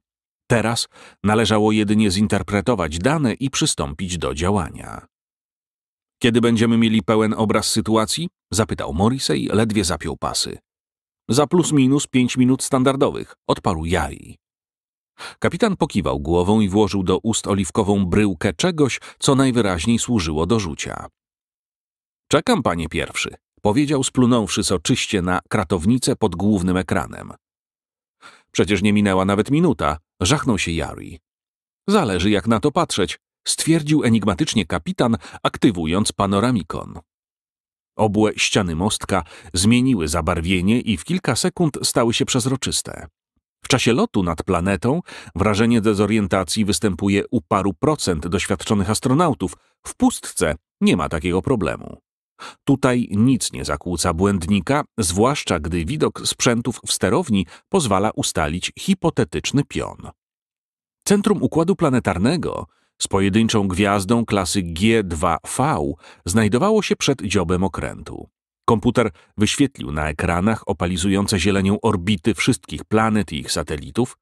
Speaker 1: Teraz należało jedynie zinterpretować dane i przystąpić do działania. Kiedy będziemy mieli pełen obraz sytuacji? zapytał Morrissey, ledwie zapiął pasy. Za plus minus pięć minut standardowych, odparł Jari. Kapitan pokiwał głową i włożył do ust oliwkową bryłkę czegoś, co najwyraźniej służyło do rzucia. Czekam, panie pierwszy, Powiedział, splunąwszy soczyście na kratownicę pod głównym ekranem. Przecież nie minęła nawet minuta, żachnął się Jari. Zależy jak na to patrzeć, stwierdził enigmatycznie kapitan, aktywując panoramikon. Obłe ściany mostka zmieniły zabarwienie i w kilka sekund stały się przezroczyste. W czasie lotu nad planetą wrażenie dezorientacji występuje u paru procent doświadczonych astronautów. W pustce nie ma takiego problemu. Tutaj nic nie zakłóca błędnika, zwłaszcza gdy widok sprzętów w sterowni pozwala ustalić hipotetyczny pion. Centrum Układu Planetarnego z pojedynczą gwiazdą klasy G2V znajdowało się przed dziobem okrętu. Komputer wyświetlił na ekranach opalizujące zielenią orbity wszystkich planet i ich satelitów,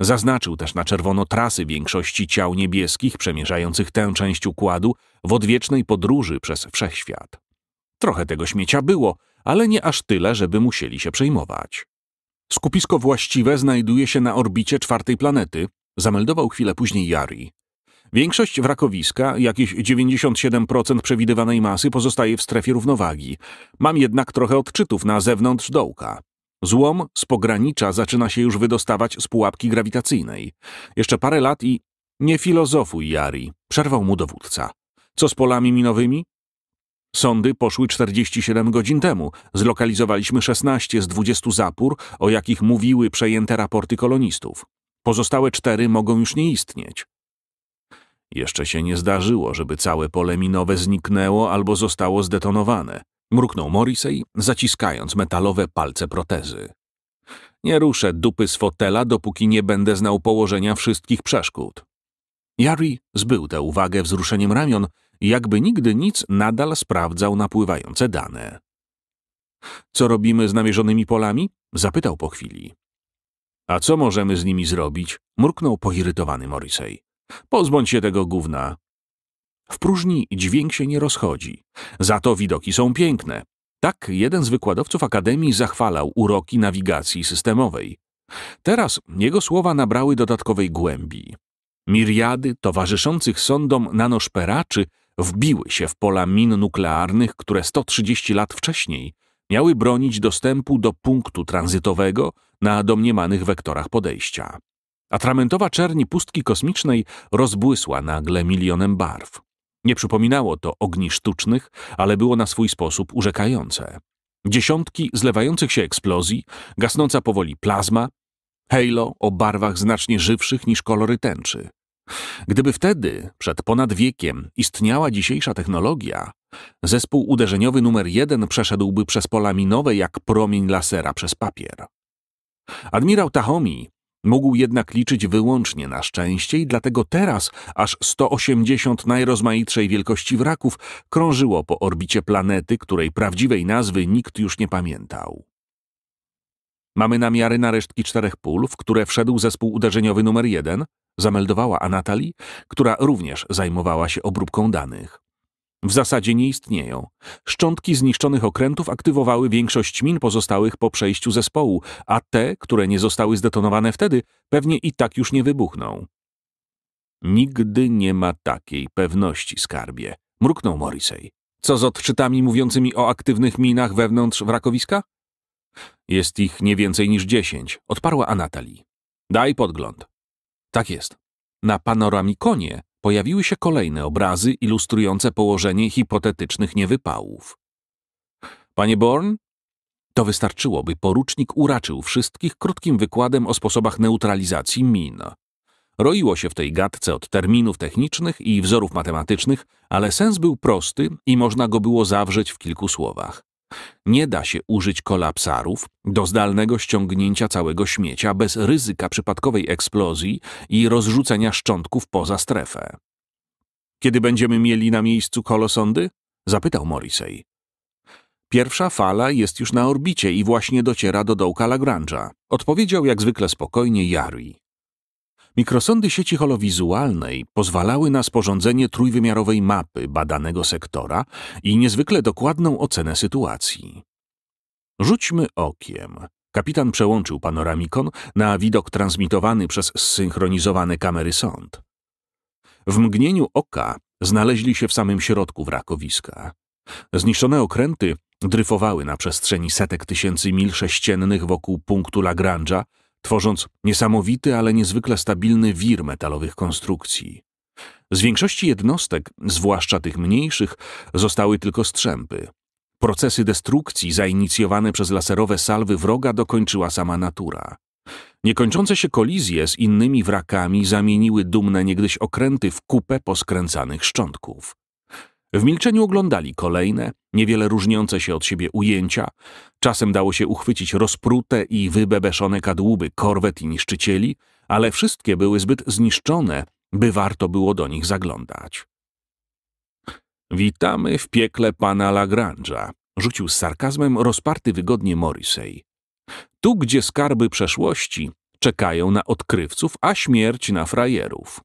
Speaker 1: zaznaczył też na czerwono trasy większości ciał niebieskich przemierzających tę część układu w odwiecznej podróży przez wszechświat. Trochę tego śmiecia było, ale nie aż tyle, żeby musieli się przejmować. Skupisko właściwe znajduje się na orbicie czwartej planety, zameldował chwilę później Jari. Większość wrakowiska, jakieś 97% przewidywanej masy, pozostaje w strefie równowagi. Mam jednak trochę odczytów na zewnątrz dołka. Złom z pogranicza zaczyna się już wydostawać z pułapki grawitacyjnej. Jeszcze parę lat i... Nie filozofuj, Jari, przerwał mu dowódca. Co z polami minowymi? Sądy poszły 47 godzin temu. Zlokalizowaliśmy 16 z 20 zapór, o jakich mówiły przejęte raporty kolonistów. Pozostałe cztery mogą już nie istnieć. Jeszcze się nie zdarzyło, żeby całe pole minowe zniknęło albo zostało zdetonowane. Mruknął Morrissey, zaciskając metalowe palce protezy. Nie ruszę dupy z fotela, dopóki nie będę znał położenia wszystkich przeszkód. Jari zbył tę uwagę wzruszeniem ramion jakby nigdy nic nadal sprawdzał napływające dane. Co robimy z namierzonymi polami? zapytał po chwili. A co możemy z nimi zrobić? mruknął poirytowany Morrissey. Pozbądź się tego gówna. W próżni dźwięk się nie rozchodzi. Za to widoki są piękne. Tak jeden z wykładowców Akademii zachwalał uroki nawigacji systemowej. Teraz jego słowa nabrały dodatkowej głębi. Miriady towarzyszących sądom nanoszperaczy wbiły się w pola min nuklearnych, które 130 lat wcześniej miały bronić dostępu do punktu tranzytowego na domniemanych wektorach podejścia. Atramentowa czerni pustki kosmicznej rozbłysła nagle milionem barw. Nie przypominało to ogni sztucznych, ale było na swój sposób urzekające. Dziesiątki zlewających się eksplozji, gasnąca powoli plazma, halo o barwach znacznie żywszych niż kolory tęczy. Gdyby wtedy, przed ponad wiekiem, istniała dzisiejsza technologia, zespół uderzeniowy numer jeden przeszedłby przez pola minowe jak promień lasera przez papier. Admirał Tahomi mógł jednak liczyć wyłącznie na szczęście i dlatego teraz aż 180 najrozmaitszej wielkości wraków krążyło po orbicie planety, której prawdziwej nazwy nikt już nie pamiętał. Mamy namiary na resztki czterech pól, w które wszedł zespół uderzeniowy numer jeden, zameldowała Anatali, która również zajmowała się obróbką danych. W zasadzie nie istnieją. Szczątki zniszczonych okrętów aktywowały większość min pozostałych po przejściu zespołu, a te, które nie zostały zdetonowane wtedy, pewnie i tak już nie wybuchną. Nigdy nie ma takiej pewności, skarbie, mruknął Morrissey. Co z odczytami mówiącymi o aktywnych minach wewnątrz wrakowiska? Jest ich nie więcej niż dziesięć, odparła Anatali. Daj podgląd. Tak jest. Na panoramikonie pojawiły się kolejne obrazy ilustrujące położenie hipotetycznych niewypałów. Panie Born? To wystarczyło, by porucznik uraczył wszystkich krótkim wykładem o sposobach neutralizacji min. Roiło się w tej gadce od terminów technicznych i wzorów matematycznych, ale sens był prosty i można go było zawrzeć w kilku słowach. Nie da się użyć kolapsarów do zdalnego ściągnięcia całego śmiecia bez ryzyka przypadkowej eksplozji i rozrzucenia szczątków poza strefę. Kiedy będziemy mieli na miejscu kolosądy? Zapytał Morrissey. Pierwsza fala jest już na orbicie i właśnie dociera do dołka Lagrange'a. Odpowiedział jak zwykle spokojnie Jari. Mikrosondy sieci holowizualnej pozwalały na sporządzenie trójwymiarowej mapy badanego sektora i niezwykle dokładną ocenę sytuacji. Rzućmy okiem. Kapitan przełączył panoramikon na widok transmitowany przez zsynchronizowane kamery sond. W mgnieniu oka znaleźli się w samym środku wrakowiska. Zniszczone okręty dryfowały na przestrzeni setek tysięcy mil sześciennych wokół punktu Lagrange'a, tworząc niesamowity, ale niezwykle stabilny wir metalowych konstrukcji. Z większości jednostek, zwłaszcza tych mniejszych, zostały tylko strzępy. Procesy destrukcji zainicjowane przez laserowe salwy wroga dokończyła sama natura. Niekończące się kolizje z innymi wrakami zamieniły dumne niegdyś okręty w kupę poskręcanych szczątków. W milczeniu oglądali kolejne, niewiele różniące się od siebie ujęcia. Czasem dało się uchwycić rozprute i wybebeszone kadłuby korwet i niszczycieli, ale wszystkie były zbyt zniszczone, by warto było do nich zaglądać. Witamy w piekle pana Lagrange'a, rzucił z sarkazmem rozparty wygodnie Morrissey. Tu, gdzie skarby przeszłości, czekają na odkrywców, a śmierć na frajerów.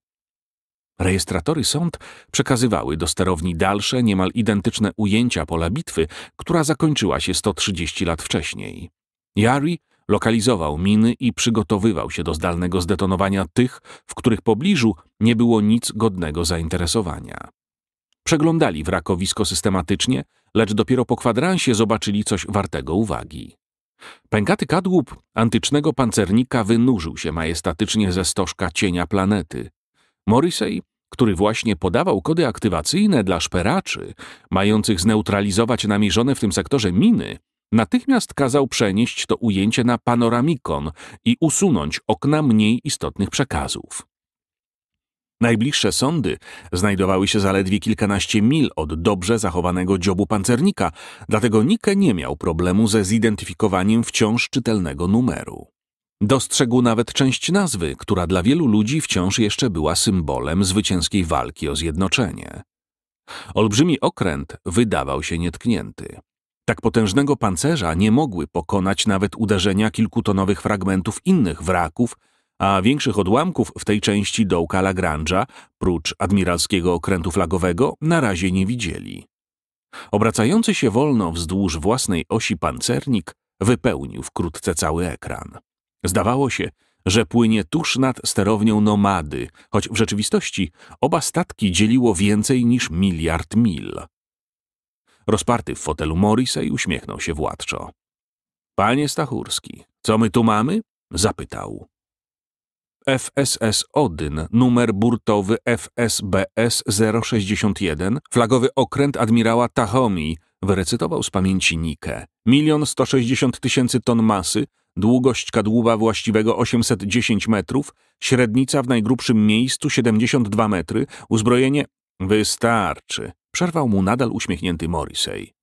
Speaker 1: Rejestratory sąd przekazywały do sterowni dalsze, niemal identyczne ujęcia pola bitwy, która zakończyła się 130 lat wcześniej. Jari lokalizował miny i przygotowywał się do zdalnego zdetonowania tych, w których pobliżu nie było nic godnego zainteresowania. Przeglądali wrakowisko systematycznie, lecz dopiero po kwadransie zobaczyli coś wartego uwagi. Pękaty kadłub antycznego pancernika wynurzył się majestatycznie ze stożka cienia planety. Morrissey który właśnie podawał kody aktywacyjne dla szperaczy, mających zneutralizować namierzone w tym sektorze miny, natychmiast kazał przenieść to ujęcie na panoramikon i usunąć okna mniej istotnych przekazów. Najbliższe sądy znajdowały się zaledwie kilkanaście mil od dobrze zachowanego dziobu pancernika, dlatego Nike nie miał problemu ze zidentyfikowaniem wciąż czytelnego numeru. Dostrzegł nawet część nazwy, która dla wielu ludzi wciąż jeszcze była symbolem zwycięskiej walki o zjednoczenie. Olbrzymi okręt wydawał się nietknięty. Tak potężnego pancerza nie mogły pokonać nawet uderzenia kilkutonowych fragmentów innych wraków, a większych odłamków w tej części dołka Lagrange'a, prócz admiralskiego okrętu flagowego, na razie nie widzieli. Obracający się wolno wzdłuż własnej osi pancernik wypełnił wkrótce cały ekran. Zdawało się, że płynie tuż nad sterownią nomady, choć w rzeczywistości oba statki dzieliło więcej niż miliard mil. Rozparty w fotelu i uśmiechnął się władczo. Panie Stachurski, co my tu mamy? zapytał. FSS Odyn, numer burtowy FSBS 061, flagowy okręt admirała Tahomi, wyrecytował z pamięci Nikę. Milion sto sześćdziesiąt tysięcy ton masy, długość kadłuba właściwego 810 metrów, średnica w najgrubszym miejscu 72 metry, uzbrojenie... Wystarczy, przerwał mu nadal uśmiechnięty Morrissey.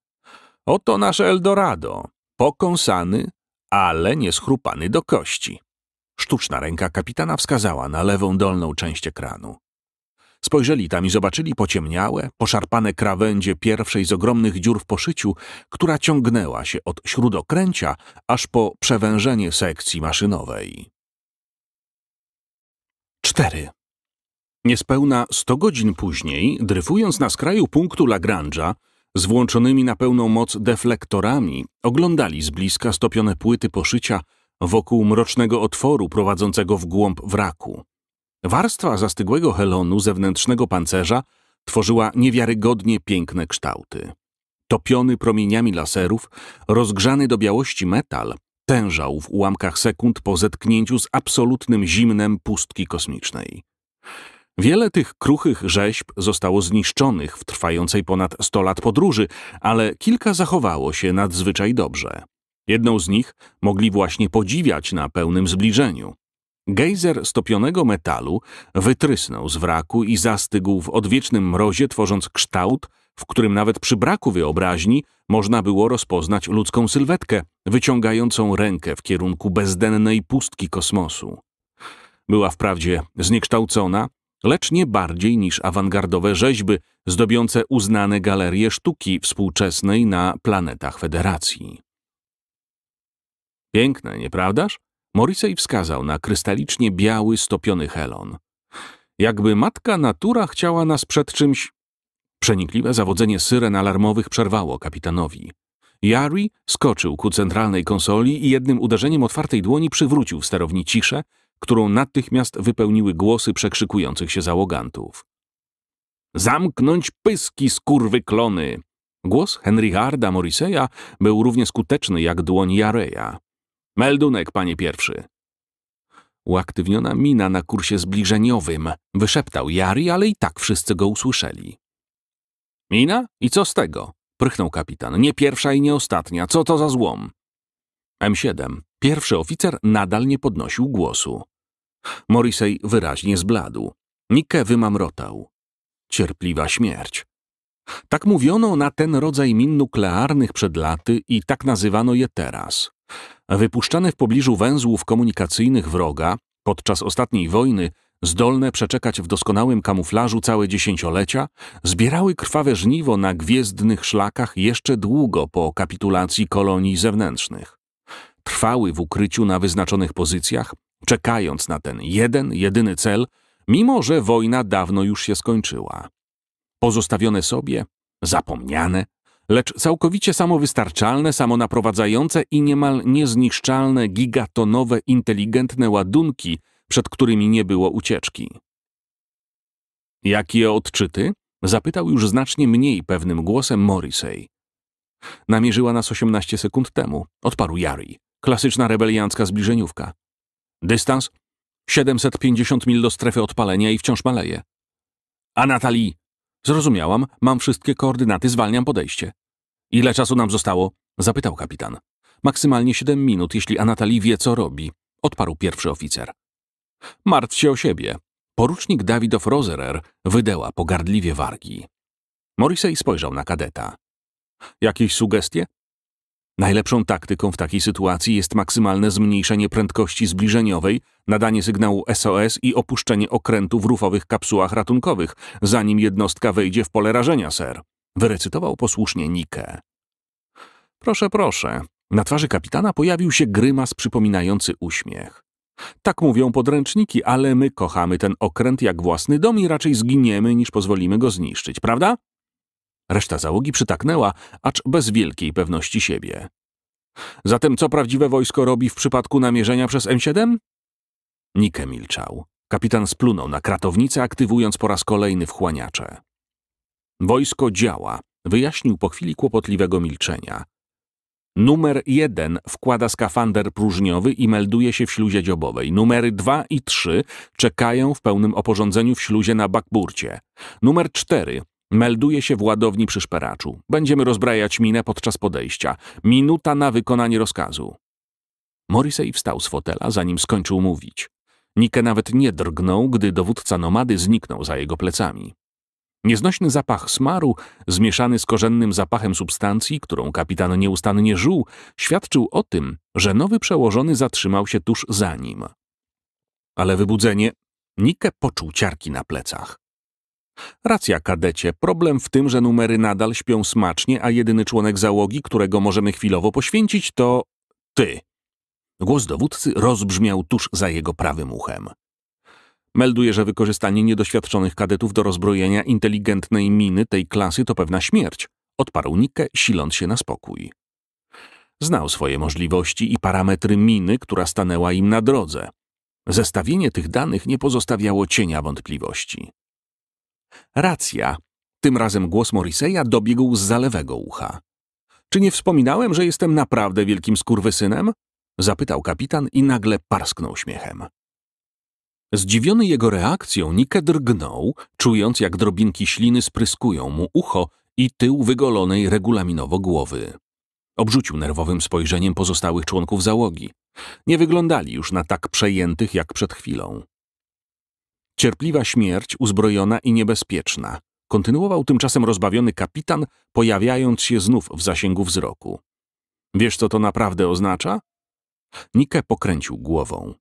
Speaker 1: Oto nasze Eldorado, pokąsany, ale nie schrupany do kości. Sztuczna ręka kapitana wskazała na lewą dolną część ekranu. Spojrzeli tam i zobaczyli pociemniałe, poszarpane krawędzie pierwszej z ogromnych dziur w poszyciu, która ciągnęła się od śródokręcia aż po przewężenie sekcji maszynowej. 4. Niespełna 100 godzin później, dryfując na skraju punktu Lagrange'a, z włączonymi na pełną moc deflektorami, oglądali z bliska stopione płyty poszycia wokół mrocznego otworu prowadzącego w głąb wraku. Warstwa zastygłego helonu zewnętrznego pancerza tworzyła niewiarygodnie piękne kształty. Topiony promieniami laserów, rozgrzany do białości metal tężał w ułamkach sekund po zetknięciu z absolutnym zimnem pustki kosmicznej. Wiele tych kruchych rzeźb zostało zniszczonych w trwającej ponad 100 lat podróży, ale kilka zachowało się nadzwyczaj dobrze. Jedną z nich mogli właśnie podziwiać na pełnym zbliżeniu. Gejzer stopionego metalu wytrysnął z wraku i zastygł w odwiecznym mrozie, tworząc kształt, w którym nawet przy braku wyobraźni można było rozpoznać ludzką sylwetkę, wyciągającą rękę w kierunku bezdennej pustki kosmosu. Była wprawdzie zniekształcona, lecz nie bardziej niż awangardowe rzeźby zdobiące uznane galerie sztuki współczesnej na planetach Federacji. Piękne, nieprawdaż? Morrissey wskazał na krystalicznie biały, stopiony helon. Jakby matka natura chciała nas przed czymś... Przenikliwe zawodzenie syren alarmowych przerwało kapitanowi. Jari skoczył ku centralnej konsoli i jednym uderzeniem otwartej dłoni przywrócił w sterowni ciszę, którą natychmiast wypełniły głosy przekrzykujących się załogantów. Zamknąć pyski, skurwy klony! Głos Henry Harda Morriseya był równie skuteczny jak dłoń Jareya. Meldunek, panie pierwszy. Uaktywniona mina na kursie zbliżeniowym, wyszeptał Jari, ale i tak wszyscy go usłyszeli. Mina? I co z tego? Prychnął kapitan. Nie pierwsza i nie ostatnia. Co to za złom? M7. Pierwszy oficer nadal nie podnosił głosu. Morrissey wyraźnie zbladł. Nikke wymamrotał. Cierpliwa śmierć. Tak mówiono na ten rodzaj min nuklearnych przed laty i tak nazywano je teraz wypuszczane w pobliżu węzłów komunikacyjnych wroga podczas ostatniej wojny zdolne przeczekać w doskonałym kamuflażu całe dziesięciolecia, zbierały krwawe żniwo na gwiezdnych szlakach jeszcze długo po kapitulacji kolonii zewnętrznych. Trwały w ukryciu na wyznaczonych pozycjach, czekając na ten jeden, jedyny cel, mimo że wojna dawno już się skończyła. Pozostawione sobie, zapomniane, lecz całkowicie samowystarczalne, samonaprowadzające i niemal niezniszczalne gigatonowe inteligentne ładunki, przed którymi nie było ucieczki. Jakie odczyty? Zapytał już znacznie mniej pewnym głosem Morrissey. Namierzyła nas 18 sekund temu, odparł Jari. Klasyczna rebeliancka zbliżeniówka. Dystans? 750 mil do strefy odpalenia i wciąż maleje. A Natalii, Zrozumiałam, mam wszystkie koordynaty, zwalniam podejście. Ile czasu nam zostało? Zapytał kapitan. Maksymalnie siedem minut, jeśli Anatali wie, co robi. Odparł pierwszy oficer. Martw się o siebie. Porucznik Dawidow Rozerer wydeła pogardliwie wargi. Morrissey spojrzał na kadeta. Jakieś sugestie? Najlepszą taktyką w takiej sytuacji jest maksymalne zmniejszenie prędkości zbliżeniowej, nadanie sygnału SOS i opuszczenie okrętu w rufowych kapsułach ratunkowych, zanim jednostka wejdzie w pole rażenia, ser. Wyrecytował posłusznie Nike. Proszę, proszę. Na twarzy kapitana pojawił się grymas przypominający uśmiech. Tak mówią podręczniki, ale my kochamy ten okręt jak własny dom i raczej zginiemy niż pozwolimy go zniszczyć, prawda? Reszta załogi przytaknęła, acz bez wielkiej pewności siebie. Zatem co prawdziwe wojsko robi w przypadku namierzenia przez M7? Nike milczał. Kapitan splunął na kratownicę, aktywując po raz kolejny wchłaniacze. Wojsko działa, wyjaśnił po chwili kłopotliwego milczenia. Numer jeden wkłada skafander próżniowy i melduje się w śluzie dziobowej. Numery dwa i trzy czekają w pełnym oporządzeniu w śluzie na bakburcie. Numer cztery Melduje się w ładowni przy szperaczu. Będziemy rozbrajać minę podczas podejścia. Minuta na wykonanie rozkazu. Morrissey wstał z fotela, zanim skończył mówić. Nike nawet nie drgnął, gdy dowódca nomady zniknął za jego plecami. Nieznośny zapach smaru, zmieszany z korzennym zapachem substancji, którą kapitan nieustannie żuł, świadczył o tym, że nowy przełożony zatrzymał się tuż za nim. Ale wybudzenie... Nike poczuł ciarki na plecach. Racja, kadecie. Problem w tym, że numery nadal śpią smacznie, a jedyny członek załogi, którego możemy chwilowo poświęcić, to ty. Głos dowódcy rozbrzmiał tuż za jego prawym uchem. Melduje, że wykorzystanie niedoświadczonych kadetów do rozbrojenia inteligentnej miny tej klasy to pewna śmierć. Odparł Nikę, siląc się na spokój. Znał swoje możliwości i parametry miny, która stanęła im na drodze. Zestawienie tych danych nie pozostawiało cienia wątpliwości. Racja. Tym razem głos Moriseya dobiegł z zalewego ucha. Czy nie wspominałem, że jestem naprawdę wielkim skurwysynem? Zapytał kapitan i nagle parsknął śmiechem. Zdziwiony jego reakcją, Nike drgnął, czując jak drobinki śliny spryskują mu ucho i tył wygolonej regulaminowo głowy. Obrzucił nerwowym spojrzeniem pozostałych członków załogi. Nie wyglądali już na tak przejętych jak przed chwilą. Cierpliwa śmierć, uzbrojona i niebezpieczna. Kontynuował tymczasem rozbawiony kapitan, pojawiając się znów w zasięgu wzroku. Wiesz, co to naprawdę oznacza? Nike pokręcił głową.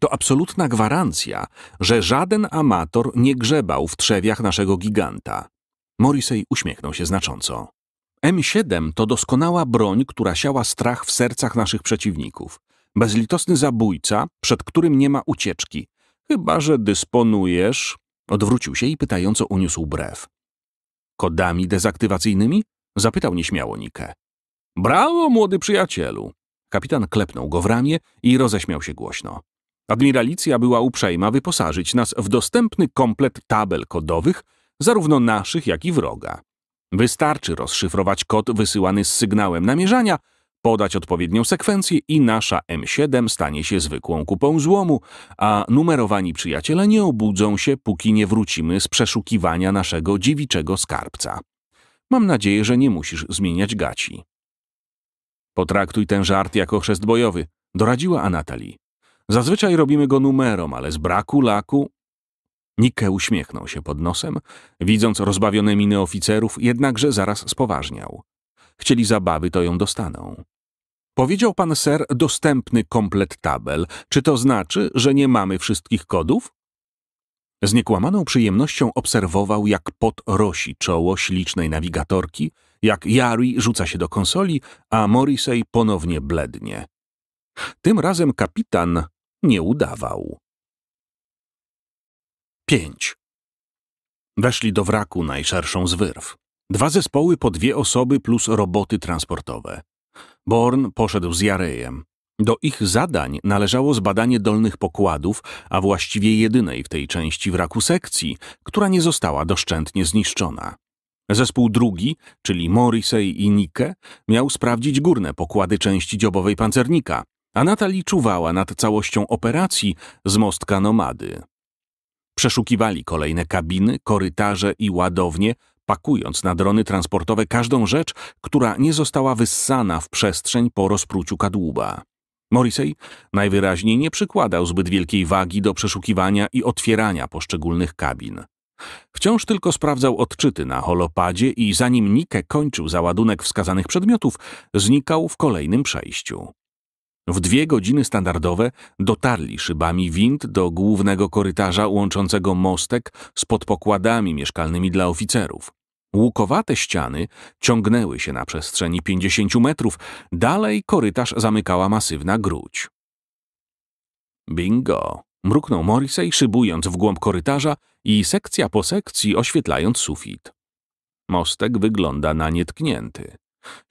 Speaker 1: To absolutna gwarancja, że żaden amator nie grzebał w trzewiach naszego giganta. Morrissey uśmiechnął się znacząco. M7 to doskonała broń, która siała strach w sercach naszych przeciwników. Bezlitosny zabójca, przed którym nie ma ucieczki, Chyba, że dysponujesz... Odwrócił się i pytająco uniósł brew. Kodami dezaktywacyjnymi? Zapytał nieśmiało Nikę. Brawo, młody przyjacielu! Kapitan klepnął go w ramię i roześmiał się głośno. Admiralicja była uprzejma wyposażyć nas w dostępny komplet tabel kodowych, zarówno naszych, jak i wroga. Wystarczy rozszyfrować kod wysyłany z sygnałem namierzania, Podać odpowiednią sekwencję i nasza M7 stanie się zwykłą kupą złomu, a numerowani przyjaciele nie obudzą się, póki nie wrócimy z przeszukiwania naszego dziewiczego skarbca. Mam nadzieję, że nie musisz zmieniać gaci. Potraktuj ten żart jako chrzest bojowy, doradziła Anatali. Zazwyczaj robimy go numerom, ale z braku laku... Nike uśmiechnął się pod nosem, widząc rozbawione miny oficerów, jednakże zaraz spoważniał. Chcieli zabawy, to ją dostaną. Powiedział pan ser dostępny komplet tabel. Czy to znaczy, że nie mamy wszystkich kodów? Z niekłamaną przyjemnością obserwował, jak pot rosi czoło ślicznej nawigatorki, jak Yari rzuca się do konsoli, a Morrissey ponownie blednie. Tym razem kapitan nie udawał. 5. Weszli do wraku najszerszą z wyrw. Dwa zespoły po dwie osoby plus roboty transportowe. Born poszedł z Jarejem. Do ich zadań należało zbadanie dolnych pokładów, a właściwie jedynej w tej części wraku sekcji, która nie została doszczętnie zniszczona. Zespół drugi, czyli Morrissey i Nike, miał sprawdzić górne pokłady części dziobowej pancernika, a Natalie czuwała nad całością operacji z mostka Nomady. Przeszukiwali kolejne kabiny, korytarze i ładownie, pakując na drony transportowe każdą rzecz, która nie została wyssana w przestrzeń po rozpruciu kadłuba. Morrissey najwyraźniej nie przykładał zbyt wielkiej wagi do przeszukiwania i otwierania poszczególnych kabin. Wciąż tylko sprawdzał odczyty na holopadzie i zanim Nike kończył załadunek wskazanych przedmiotów, znikał w kolejnym przejściu. W dwie godziny standardowe dotarli szybami wind do głównego korytarza łączącego mostek z podpokładami mieszkalnymi dla oficerów. Łukowate ściany ciągnęły się na przestrzeni 50 metrów, dalej korytarz zamykała masywna grudź. Bingo! mruknął Morrissey, szybując w głąb korytarza i sekcja po sekcji oświetlając sufit. Mostek wygląda na nietknięty.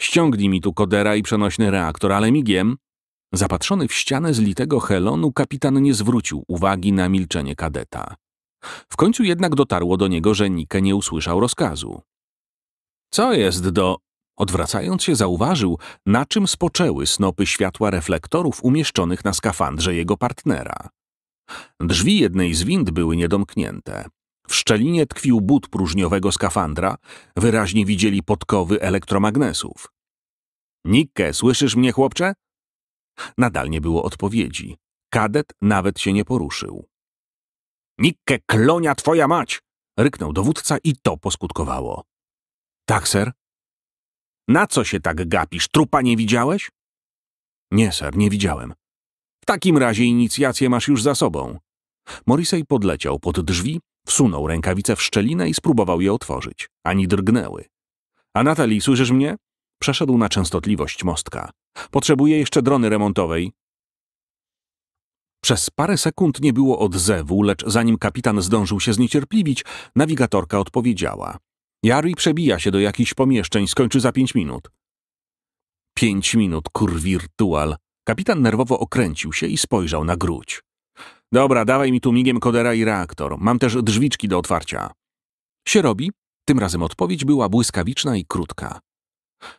Speaker 1: Ściągnij mi tu kodera i przenośny reaktor, ale migiem Zapatrzony w ścianę z litego Helonu, kapitan nie zwrócił uwagi na milczenie kadeta. W końcu jednak dotarło do niego, że Nike nie usłyszał rozkazu. Co jest do... Odwracając się zauważył, na czym spoczęły snopy światła reflektorów umieszczonych na skafandrze jego partnera. Drzwi jednej z wind były niedomknięte. W szczelinie tkwił but próżniowego skafandra, wyraźnie widzieli podkowy elektromagnesów. Nikke, słyszysz mnie, chłopcze? Nadal nie było odpowiedzi. Kadet nawet się nie poruszył. Nikke klonia twoja mać! ryknął dowódca i to poskutkowało. Tak, ser? Na co się tak gapisz? Trupa nie widziałeś? Nie, ser, nie widziałem. W takim razie inicjację masz już za sobą. Morisej podleciał pod drzwi, wsunął rękawice w szczelinę i spróbował je otworzyć. Ani drgnęły. A Natalii, słyszysz mnie? Przeszedł na częstotliwość mostka. Potrzebuje jeszcze drony remontowej. Przez parę sekund nie było odzewu, lecz zanim kapitan zdążył się zniecierpliwić, nawigatorka odpowiedziała. Jari przebija się do jakichś pomieszczeń, skończy za pięć minut. Pięć minut, kurwirtual. Kapitan nerwowo okręcił się i spojrzał na gruć. Dobra, dawaj mi tu migiem kodera i reaktor. Mam też drzwiczki do otwarcia. Się robi? Tym razem odpowiedź była błyskawiczna i krótka.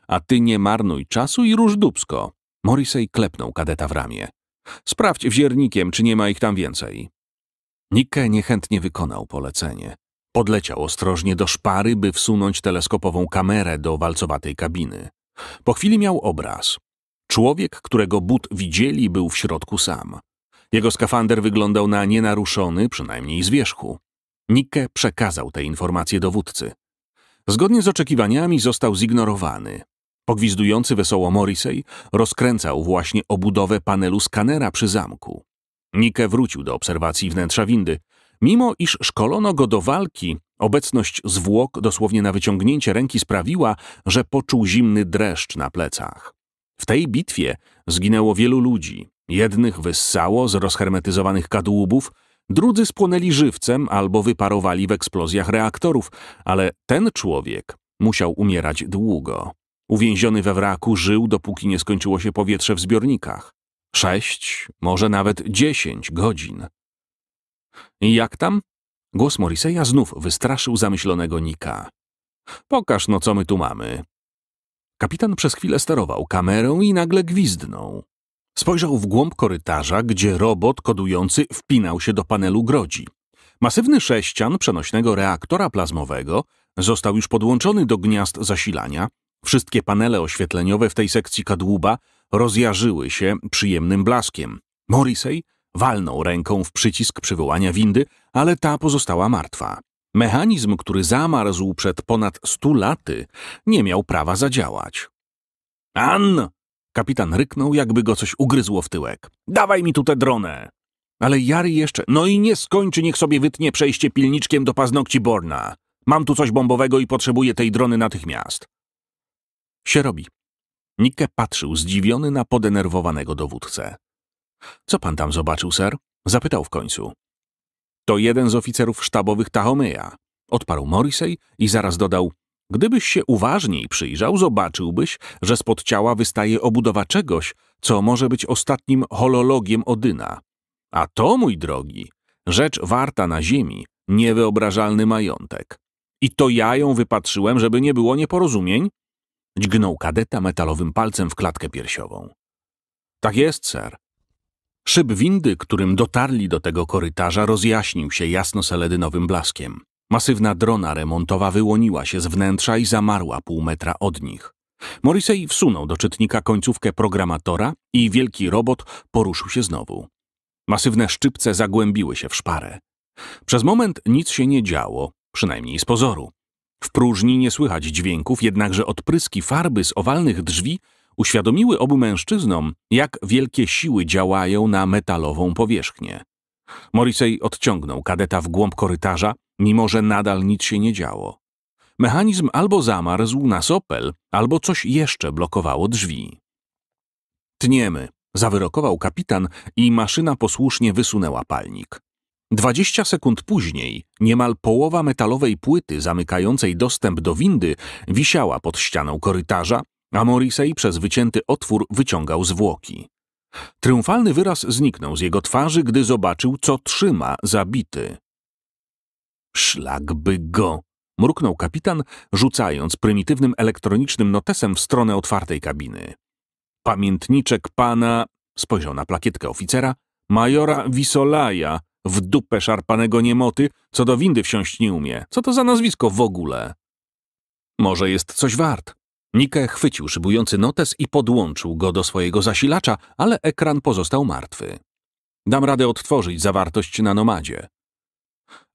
Speaker 1: A ty nie marnuj czasu i rusz dubsko. Morrissey klepnął kadeta w ramię. Sprawdź wziernikiem, czy nie ma ich tam więcej. Nike niechętnie wykonał polecenie. Podleciał ostrożnie do szpary, by wsunąć teleskopową kamerę do walcowatej kabiny. Po chwili miał obraz. Człowiek, którego but widzieli, był w środku sam. Jego skafander wyglądał na nienaruszony, przynajmniej z wierzchu. Nike przekazał te informacje dowódcy. Zgodnie z oczekiwaniami został zignorowany. Pogwizdujący wesoło Morrissey rozkręcał właśnie obudowę panelu skanera przy zamku. Nike wrócił do obserwacji wnętrza windy. Mimo iż szkolono go do walki, obecność zwłok dosłownie na wyciągnięcie ręki sprawiła, że poczuł zimny dreszcz na plecach. W tej bitwie zginęło wielu ludzi. Jednych wyssało z rozhermetyzowanych kadłubów, Drudzy spłonęli żywcem albo wyparowali w eksplozjach reaktorów, ale ten człowiek musiał umierać długo. Uwięziony we wraku żył, dopóki nie skończyło się powietrze w zbiornikach. Sześć, może nawet dziesięć godzin. I jak tam? Głos Moriseja znów wystraszył zamyślonego Nika. Pokaż no, co my tu mamy. Kapitan przez chwilę sterował kamerą i nagle gwizdnął. Spojrzał w głąb korytarza, gdzie robot kodujący wpinał się do panelu grodzi. Masywny sześcian przenośnego reaktora plazmowego został już podłączony do gniazd zasilania. Wszystkie panele oświetleniowe w tej sekcji kadłuba rozjarzyły się przyjemnym blaskiem. Morrissey walnął ręką w przycisk przywołania windy, ale ta pozostała martwa. Mechanizm, który zamarzł przed ponad stu laty, nie miał prawa zadziałać. Ann! Kapitan ryknął, jakby go coś ugryzło w tyłek. Dawaj mi tu tę dronę! Ale Jary jeszcze... No i nie skończy, niech sobie wytnie przejście pilniczkiem do paznokci Borna. Mam tu coś bombowego i potrzebuję tej drony natychmiast. Się robi. Nikke patrzył zdziwiony na podenerwowanego dowódcę. Co pan tam zobaczył, ser? Zapytał w końcu. To jeden z oficerów sztabowych Tahomyja. Odparł Morrissey i zaraz dodał. Gdybyś się uważniej przyjrzał, zobaczyłbyś, że spod ciała wystaje obudowa czegoś, co może być ostatnim holologiem Odyna. A to, mój drogi, rzecz warta na ziemi, niewyobrażalny majątek. I to ja ją wypatrzyłem, żeby nie było nieporozumień? Dźgnął kadeta metalowym palcem w klatkę piersiową. Tak jest, ser. Szyb windy, którym dotarli do tego korytarza, rozjaśnił się jasno seledynowym blaskiem. Masywna drona remontowa wyłoniła się z wnętrza i zamarła pół metra od nich. Morrissey wsunął do czytnika końcówkę programatora i wielki robot poruszył się znowu. Masywne szczypce zagłębiły się w szparę. Przez moment nic się nie działo, przynajmniej z pozoru. W próżni nie słychać dźwięków, jednakże odpryski farby z owalnych drzwi uświadomiły obu mężczyznom, jak wielkie siły działają na metalową powierzchnię. Morrissey odciągnął kadeta w głąb korytarza mimo że nadal nic się nie działo. Mechanizm albo zamarzł na sopel, albo coś jeszcze blokowało drzwi. Tniemy, zawyrokował kapitan i maszyna posłusznie wysunęła palnik. Dwadzieścia sekund później niemal połowa metalowej płyty zamykającej dostęp do windy wisiała pod ścianą korytarza, a Morrissey przez wycięty otwór wyciągał zwłoki. Triumfalny wyraz zniknął z jego twarzy, gdy zobaczył, co trzyma zabity. Szlakby go! mruknął kapitan, rzucając prymitywnym elektronicznym notesem w stronę otwartej kabiny. Pamiętniczek pana spojrzał na plakietkę oficera, majora Wisolaja, w dupę szarpanego niemoty, co do windy wsiąść nie umie. Co to za nazwisko w ogóle? Może jest coś wart. Nike chwycił szybujący notes i podłączył go do swojego zasilacza, ale ekran pozostał martwy. Dam radę odtworzyć zawartość na nomadzie.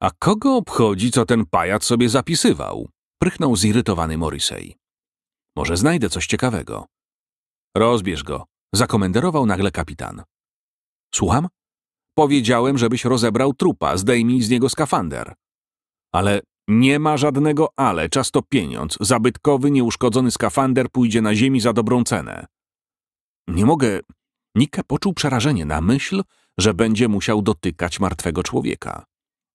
Speaker 1: A kogo obchodzi, co ten pajac sobie zapisywał? Prychnął zirytowany Morrissey. Może znajdę coś ciekawego. Rozbierz go, zakomenderował nagle kapitan. Słucham? Powiedziałem, żebyś rozebrał trupa, zdejmij z niego skafander. Ale nie ma żadnego ale, czas to pieniądz. Zabytkowy, nieuszkodzony skafander pójdzie na ziemi za dobrą cenę. Nie mogę. Nike poczuł przerażenie na myśl, że będzie musiał dotykać martwego człowieka.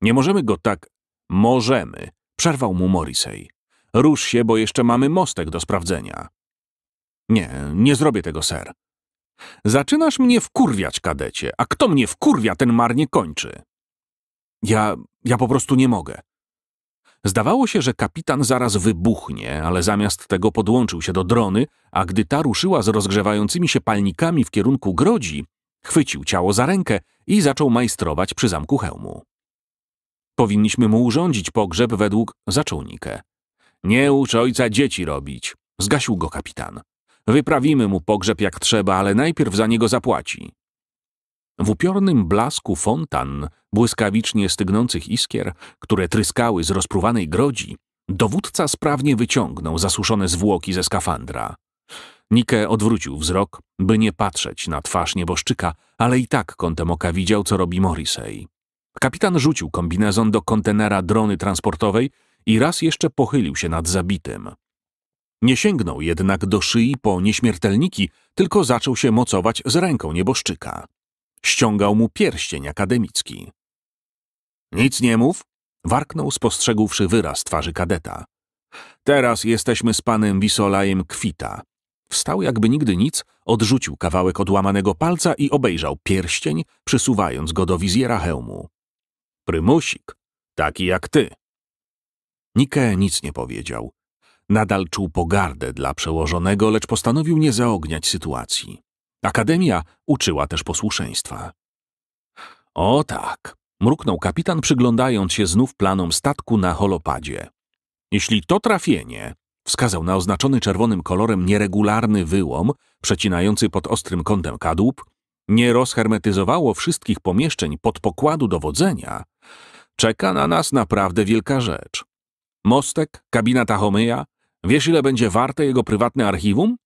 Speaker 1: Nie możemy go tak... Możemy, przerwał mu Morrisey. Rusz się, bo jeszcze mamy mostek do sprawdzenia. Nie, nie zrobię tego, ser. Zaczynasz mnie wkurwiać, kadecie, a kto mnie wkurwia, ten marnie kończy. Ja... ja po prostu nie mogę. Zdawało się, że kapitan zaraz wybuchnie, ale zamiast tego podłączył się do drony, a gdy ta ruszyła z rozgrzewającymi się palnikami w kierunku grodzi, chwycił ciało za rękę i zaczął majstrować przy zamku hełmu. Powinniśmy mu urządzić pogrzeb według zaczółnikę. Nie ucz ojca dzieci robić, zgasił go kapitan. Wyprawimy mu pogrzeb jak trzeba, ale najpierw za niego zapłaci. W upiornym blasku fontan, błyskawicznie stygnących iskier, które tryskały z rozpruwanej grodzi, dowódca sprawnie wyciągnął zasuszone zwłoki ze skafandra. Nike odwrócił wzrok, by nie patrzeć na twarz nieboszczyka, ale i tak kątem oka widział, co robi Morrissey. Kapitan rzucił kombinezon do kontenera drony transportowej i raz jeszcze pochylił się nad zabitym. Nie sięgnął jednak do szyi po nieśmiertelniki, tylko zaczął się mocować z ręką nieboszczyka. Ściągał mu pierścień akademicki. Nic nie mów, warknął spostrzegłszy wyraz twarzy kadeta. Teraz jesteśmy z panem Wisolajem kwita. Wstał jakby nigdy nic, odrzucił kawałek odłamanego palca i obejrzał pierścień, przysuwając go do wizjera hełmu prymusik, taki jak ty. Nike nic nie powiedział. Nadal czuł pogardę dla przełożonego, lecz postanowił nie zaogniać sytuacji. Akademia uczyła też posłuszeństwa. O tak, mruknął kapitan, przyglądając się znów planom statku na holopadzie. Jeśli to trafienie, wskazał na oznaczony czerwonym kolorem nieregularny wyłom, przecinający pod ostrym kątem kadłub, nie rozhermetyzowało wszystkich pomieszczeń pod pokładu dowodzenia, Czeka na nas naprawdę wielka rzecz. Mostek, kabina Tahomyja, wiesz ile będzie warte jego prywatne archiwum?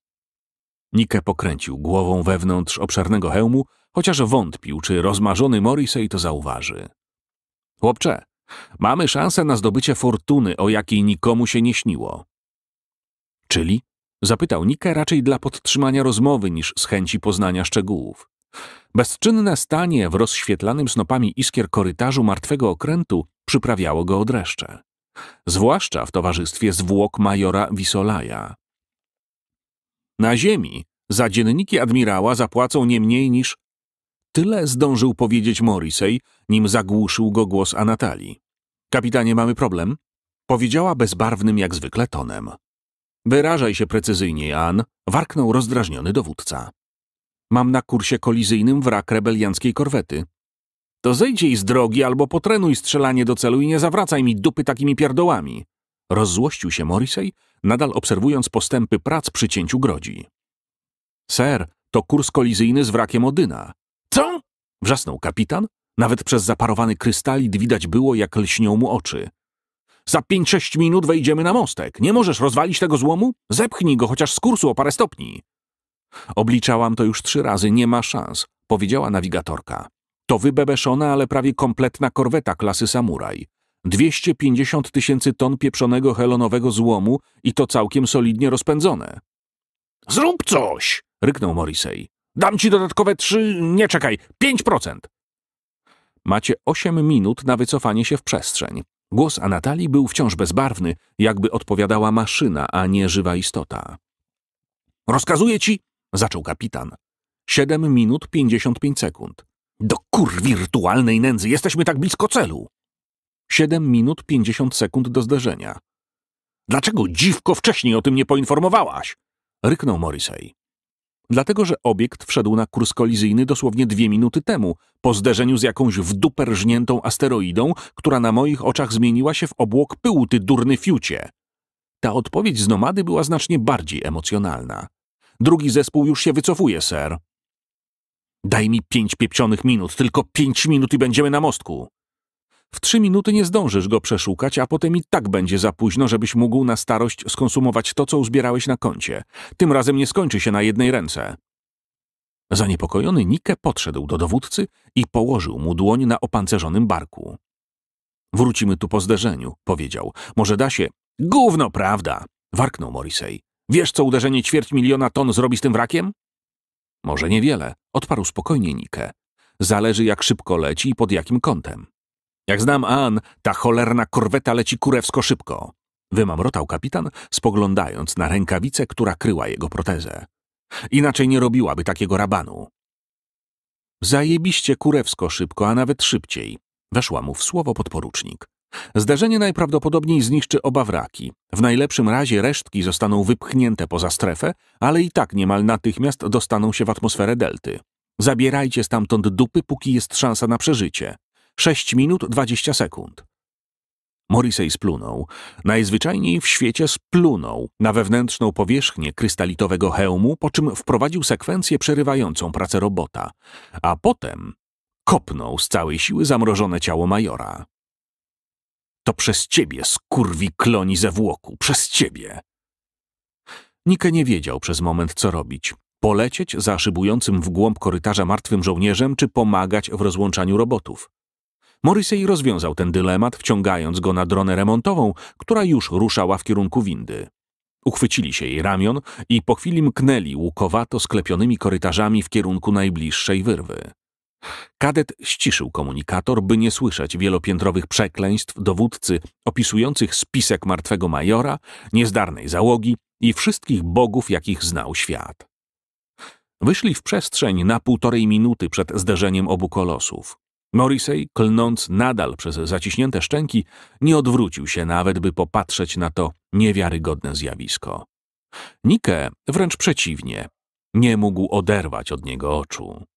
Speaker 1: Nike pokręcił głową wewnątrz obszernego hełmu, chociaż wątpił, czy rozmarzony Morrissey to zauważy. Chłopcze, mamy szansę na zdobycie fortuny, o jakiej nikomu się nie śniło. Czyli? Zapytał Nike raczej dla podtrzymania rozmowy niż z chęci poznania szczegółów. Bezczynne stanie w rozświetlanym snopami iskier korytarzu martwego okrętu przyprawiało go odreszcze. Zwłaszcza w towarzystwie zwłok majora Wisolaja. Na ziemi za dzienniki admirała zapłacą nie mniej niż... Tyle zdążył powiedzieć Morrissey, nim zagłuszył go głos Anatalii. Kapitanie, mamy problem? Powiedziała bezbarwnym jak zwykle tonem. Wyrażaj się precyzyjniej, Jan, warknął rozdrażniony dowódca. Mam na kursie kolizyjnym wrak rebelianckiej korwety. To zejdź z drogi albo potrenuj strzelanie do celu i nie zawracaj mi dupy takimi pierdołami. Rozzłościł się Morrissey, nadal obserwując postępy prac przy cięciu grodzi. Ser, to kurs kolizyjny z wrakiem Odyna. Co? Wrzasnął kapitan. Nawet przez zaparowany krystalid widać było, jak lśnią mu oczy. Za pięć, sześć minut wejdziemy na mostek. Nie możesz rozwalić tego złomu? Zepchnij go chociaż z kursu o parę stopni. Obliczałam to już trzy razy, nie ma szans, powiedziała nawigatorka. To wybebeszona, ale prawie kompletna korweta klasy Samuraj. 250 tysięcy ton pieprzonego helonowego złomu i to całkiem solidnie rozpędzone. Zrób coś! ryknął Morrissey. Dam ci dodatkowe trzy, nie czekaj, pięć procent. Macie osiem minut na wycofanie się w przestrzeń. Głos Anatalii był wciąż bezbarwny, jakby odpowiadała maszyna, a nie żywa istota. Rozkazuję ci, zaczął kapitan. Siedem minut pięćdziesiąt pięć sekund. Do kur wirtualnej nędzy, jesteśmy tak blisko celu! Siedem minut pięćdziesiąt sekund do zderzenia. Dlaczego dziwko wcześniej o tym nie poinformowałaś? ryknął Morrissey. Dlatego, że obiekt wszedł na kurs kolizyjny dosłownie dwie minuty temu, po zderzeniu z jakąś wduperzniętą asteroidą, która na moich oczach zmieniła się w obłok pyłu, ty durny fiucie. Ta odpowiedź z nomady była znacznie bardziej emocjonalna. Drugi zespół już się wycofuje, ser. Daj mi pięć pieprzonych minut, tylko pięć minut i będziemy na mostku. W trzy minuty nie zdążysz go przeszukać, a potem i tak będzie za późno, żebyś mógł na starość skonsumować to, co uzbierałeś na koncie. Tym razem nie skończy się na jednej ręce. Zaniepokojony Nike podszedł do dowódcy i położył mu dłoń na opancerzonym barku. Wrócimy tu po zderzeniu, powiedział. Może da się. Gówno, prawda! warknął Morrissey. Wiesz, co uderzenie ćwierć miliona ton zrobi z tym wrakiem? Może niewiele, odparł spokojnie Nike. Zależy, jak szybko leci i pod jakim kątem. Jak znam An, ta cholerna korweta leci kurewsko szybko. Wymamrotał kapitan, spoglądając na rękawicę, która kryła jego protezę. Inaczej nie robiłaby takiego rabanu. Zajebiście kurewsko szybko, a nawet szybciej. Weszła mu w słowo podporucznik. Zdarzenie najprawdopodobniej zniszczy oba wraki. W najlepszym razie resztki zostaną wypchnięte poza strefę, ale i tak niemal natychmiast dostaną się w atmosferę delty. Zabierajcie stamtąd dupy, póki jest szansa na przeżycie. 6 minut 20 sekund. Morrissey splunął. Najzwyczajniej w świecie splunął na wewnętrzną powierzchnię krystalitowego hełmu, po czym wprowadził sekwencję przerywającą pracę robota. A potem kopnął z całej siły zamrożone ciało majora. To przez ciebie, skurwi kloni ze włoku, przez ciebie. Nike nie wiedział przez moment, co robić. Polecieć za szybującym w głąb korytarza martwym żołnierzem, czy pomagać w rozłączaniu robotów. Morrissey rozwiązał ten dylemat, wciągając go na dronę remontową, która już ruszała w kierunku windy. Uchwycili się jej ramion i po chwili mknęli łukowato sklepionymi korytarzami w kierunku najbliższej wyrwy. Kadet ściszył komunikator, by nie słyszeć wielopiętrowych przekleństw dowódcy opisujących spisek martwego majora, niezdarnej załogi i wszystkich bogów, jakich znał świat. Wyszli w przestrzeń na półtorej minuty przed zderzeniem obu kolosów. Morrissey, klnąc nadal przez zaciśnięte szczęki, nie odwrócił się nawet, by popatrzeć na to niewiarygodne zjawisko. Nike wręcz przeciwnie, nie mógł oderwać od niego oczu.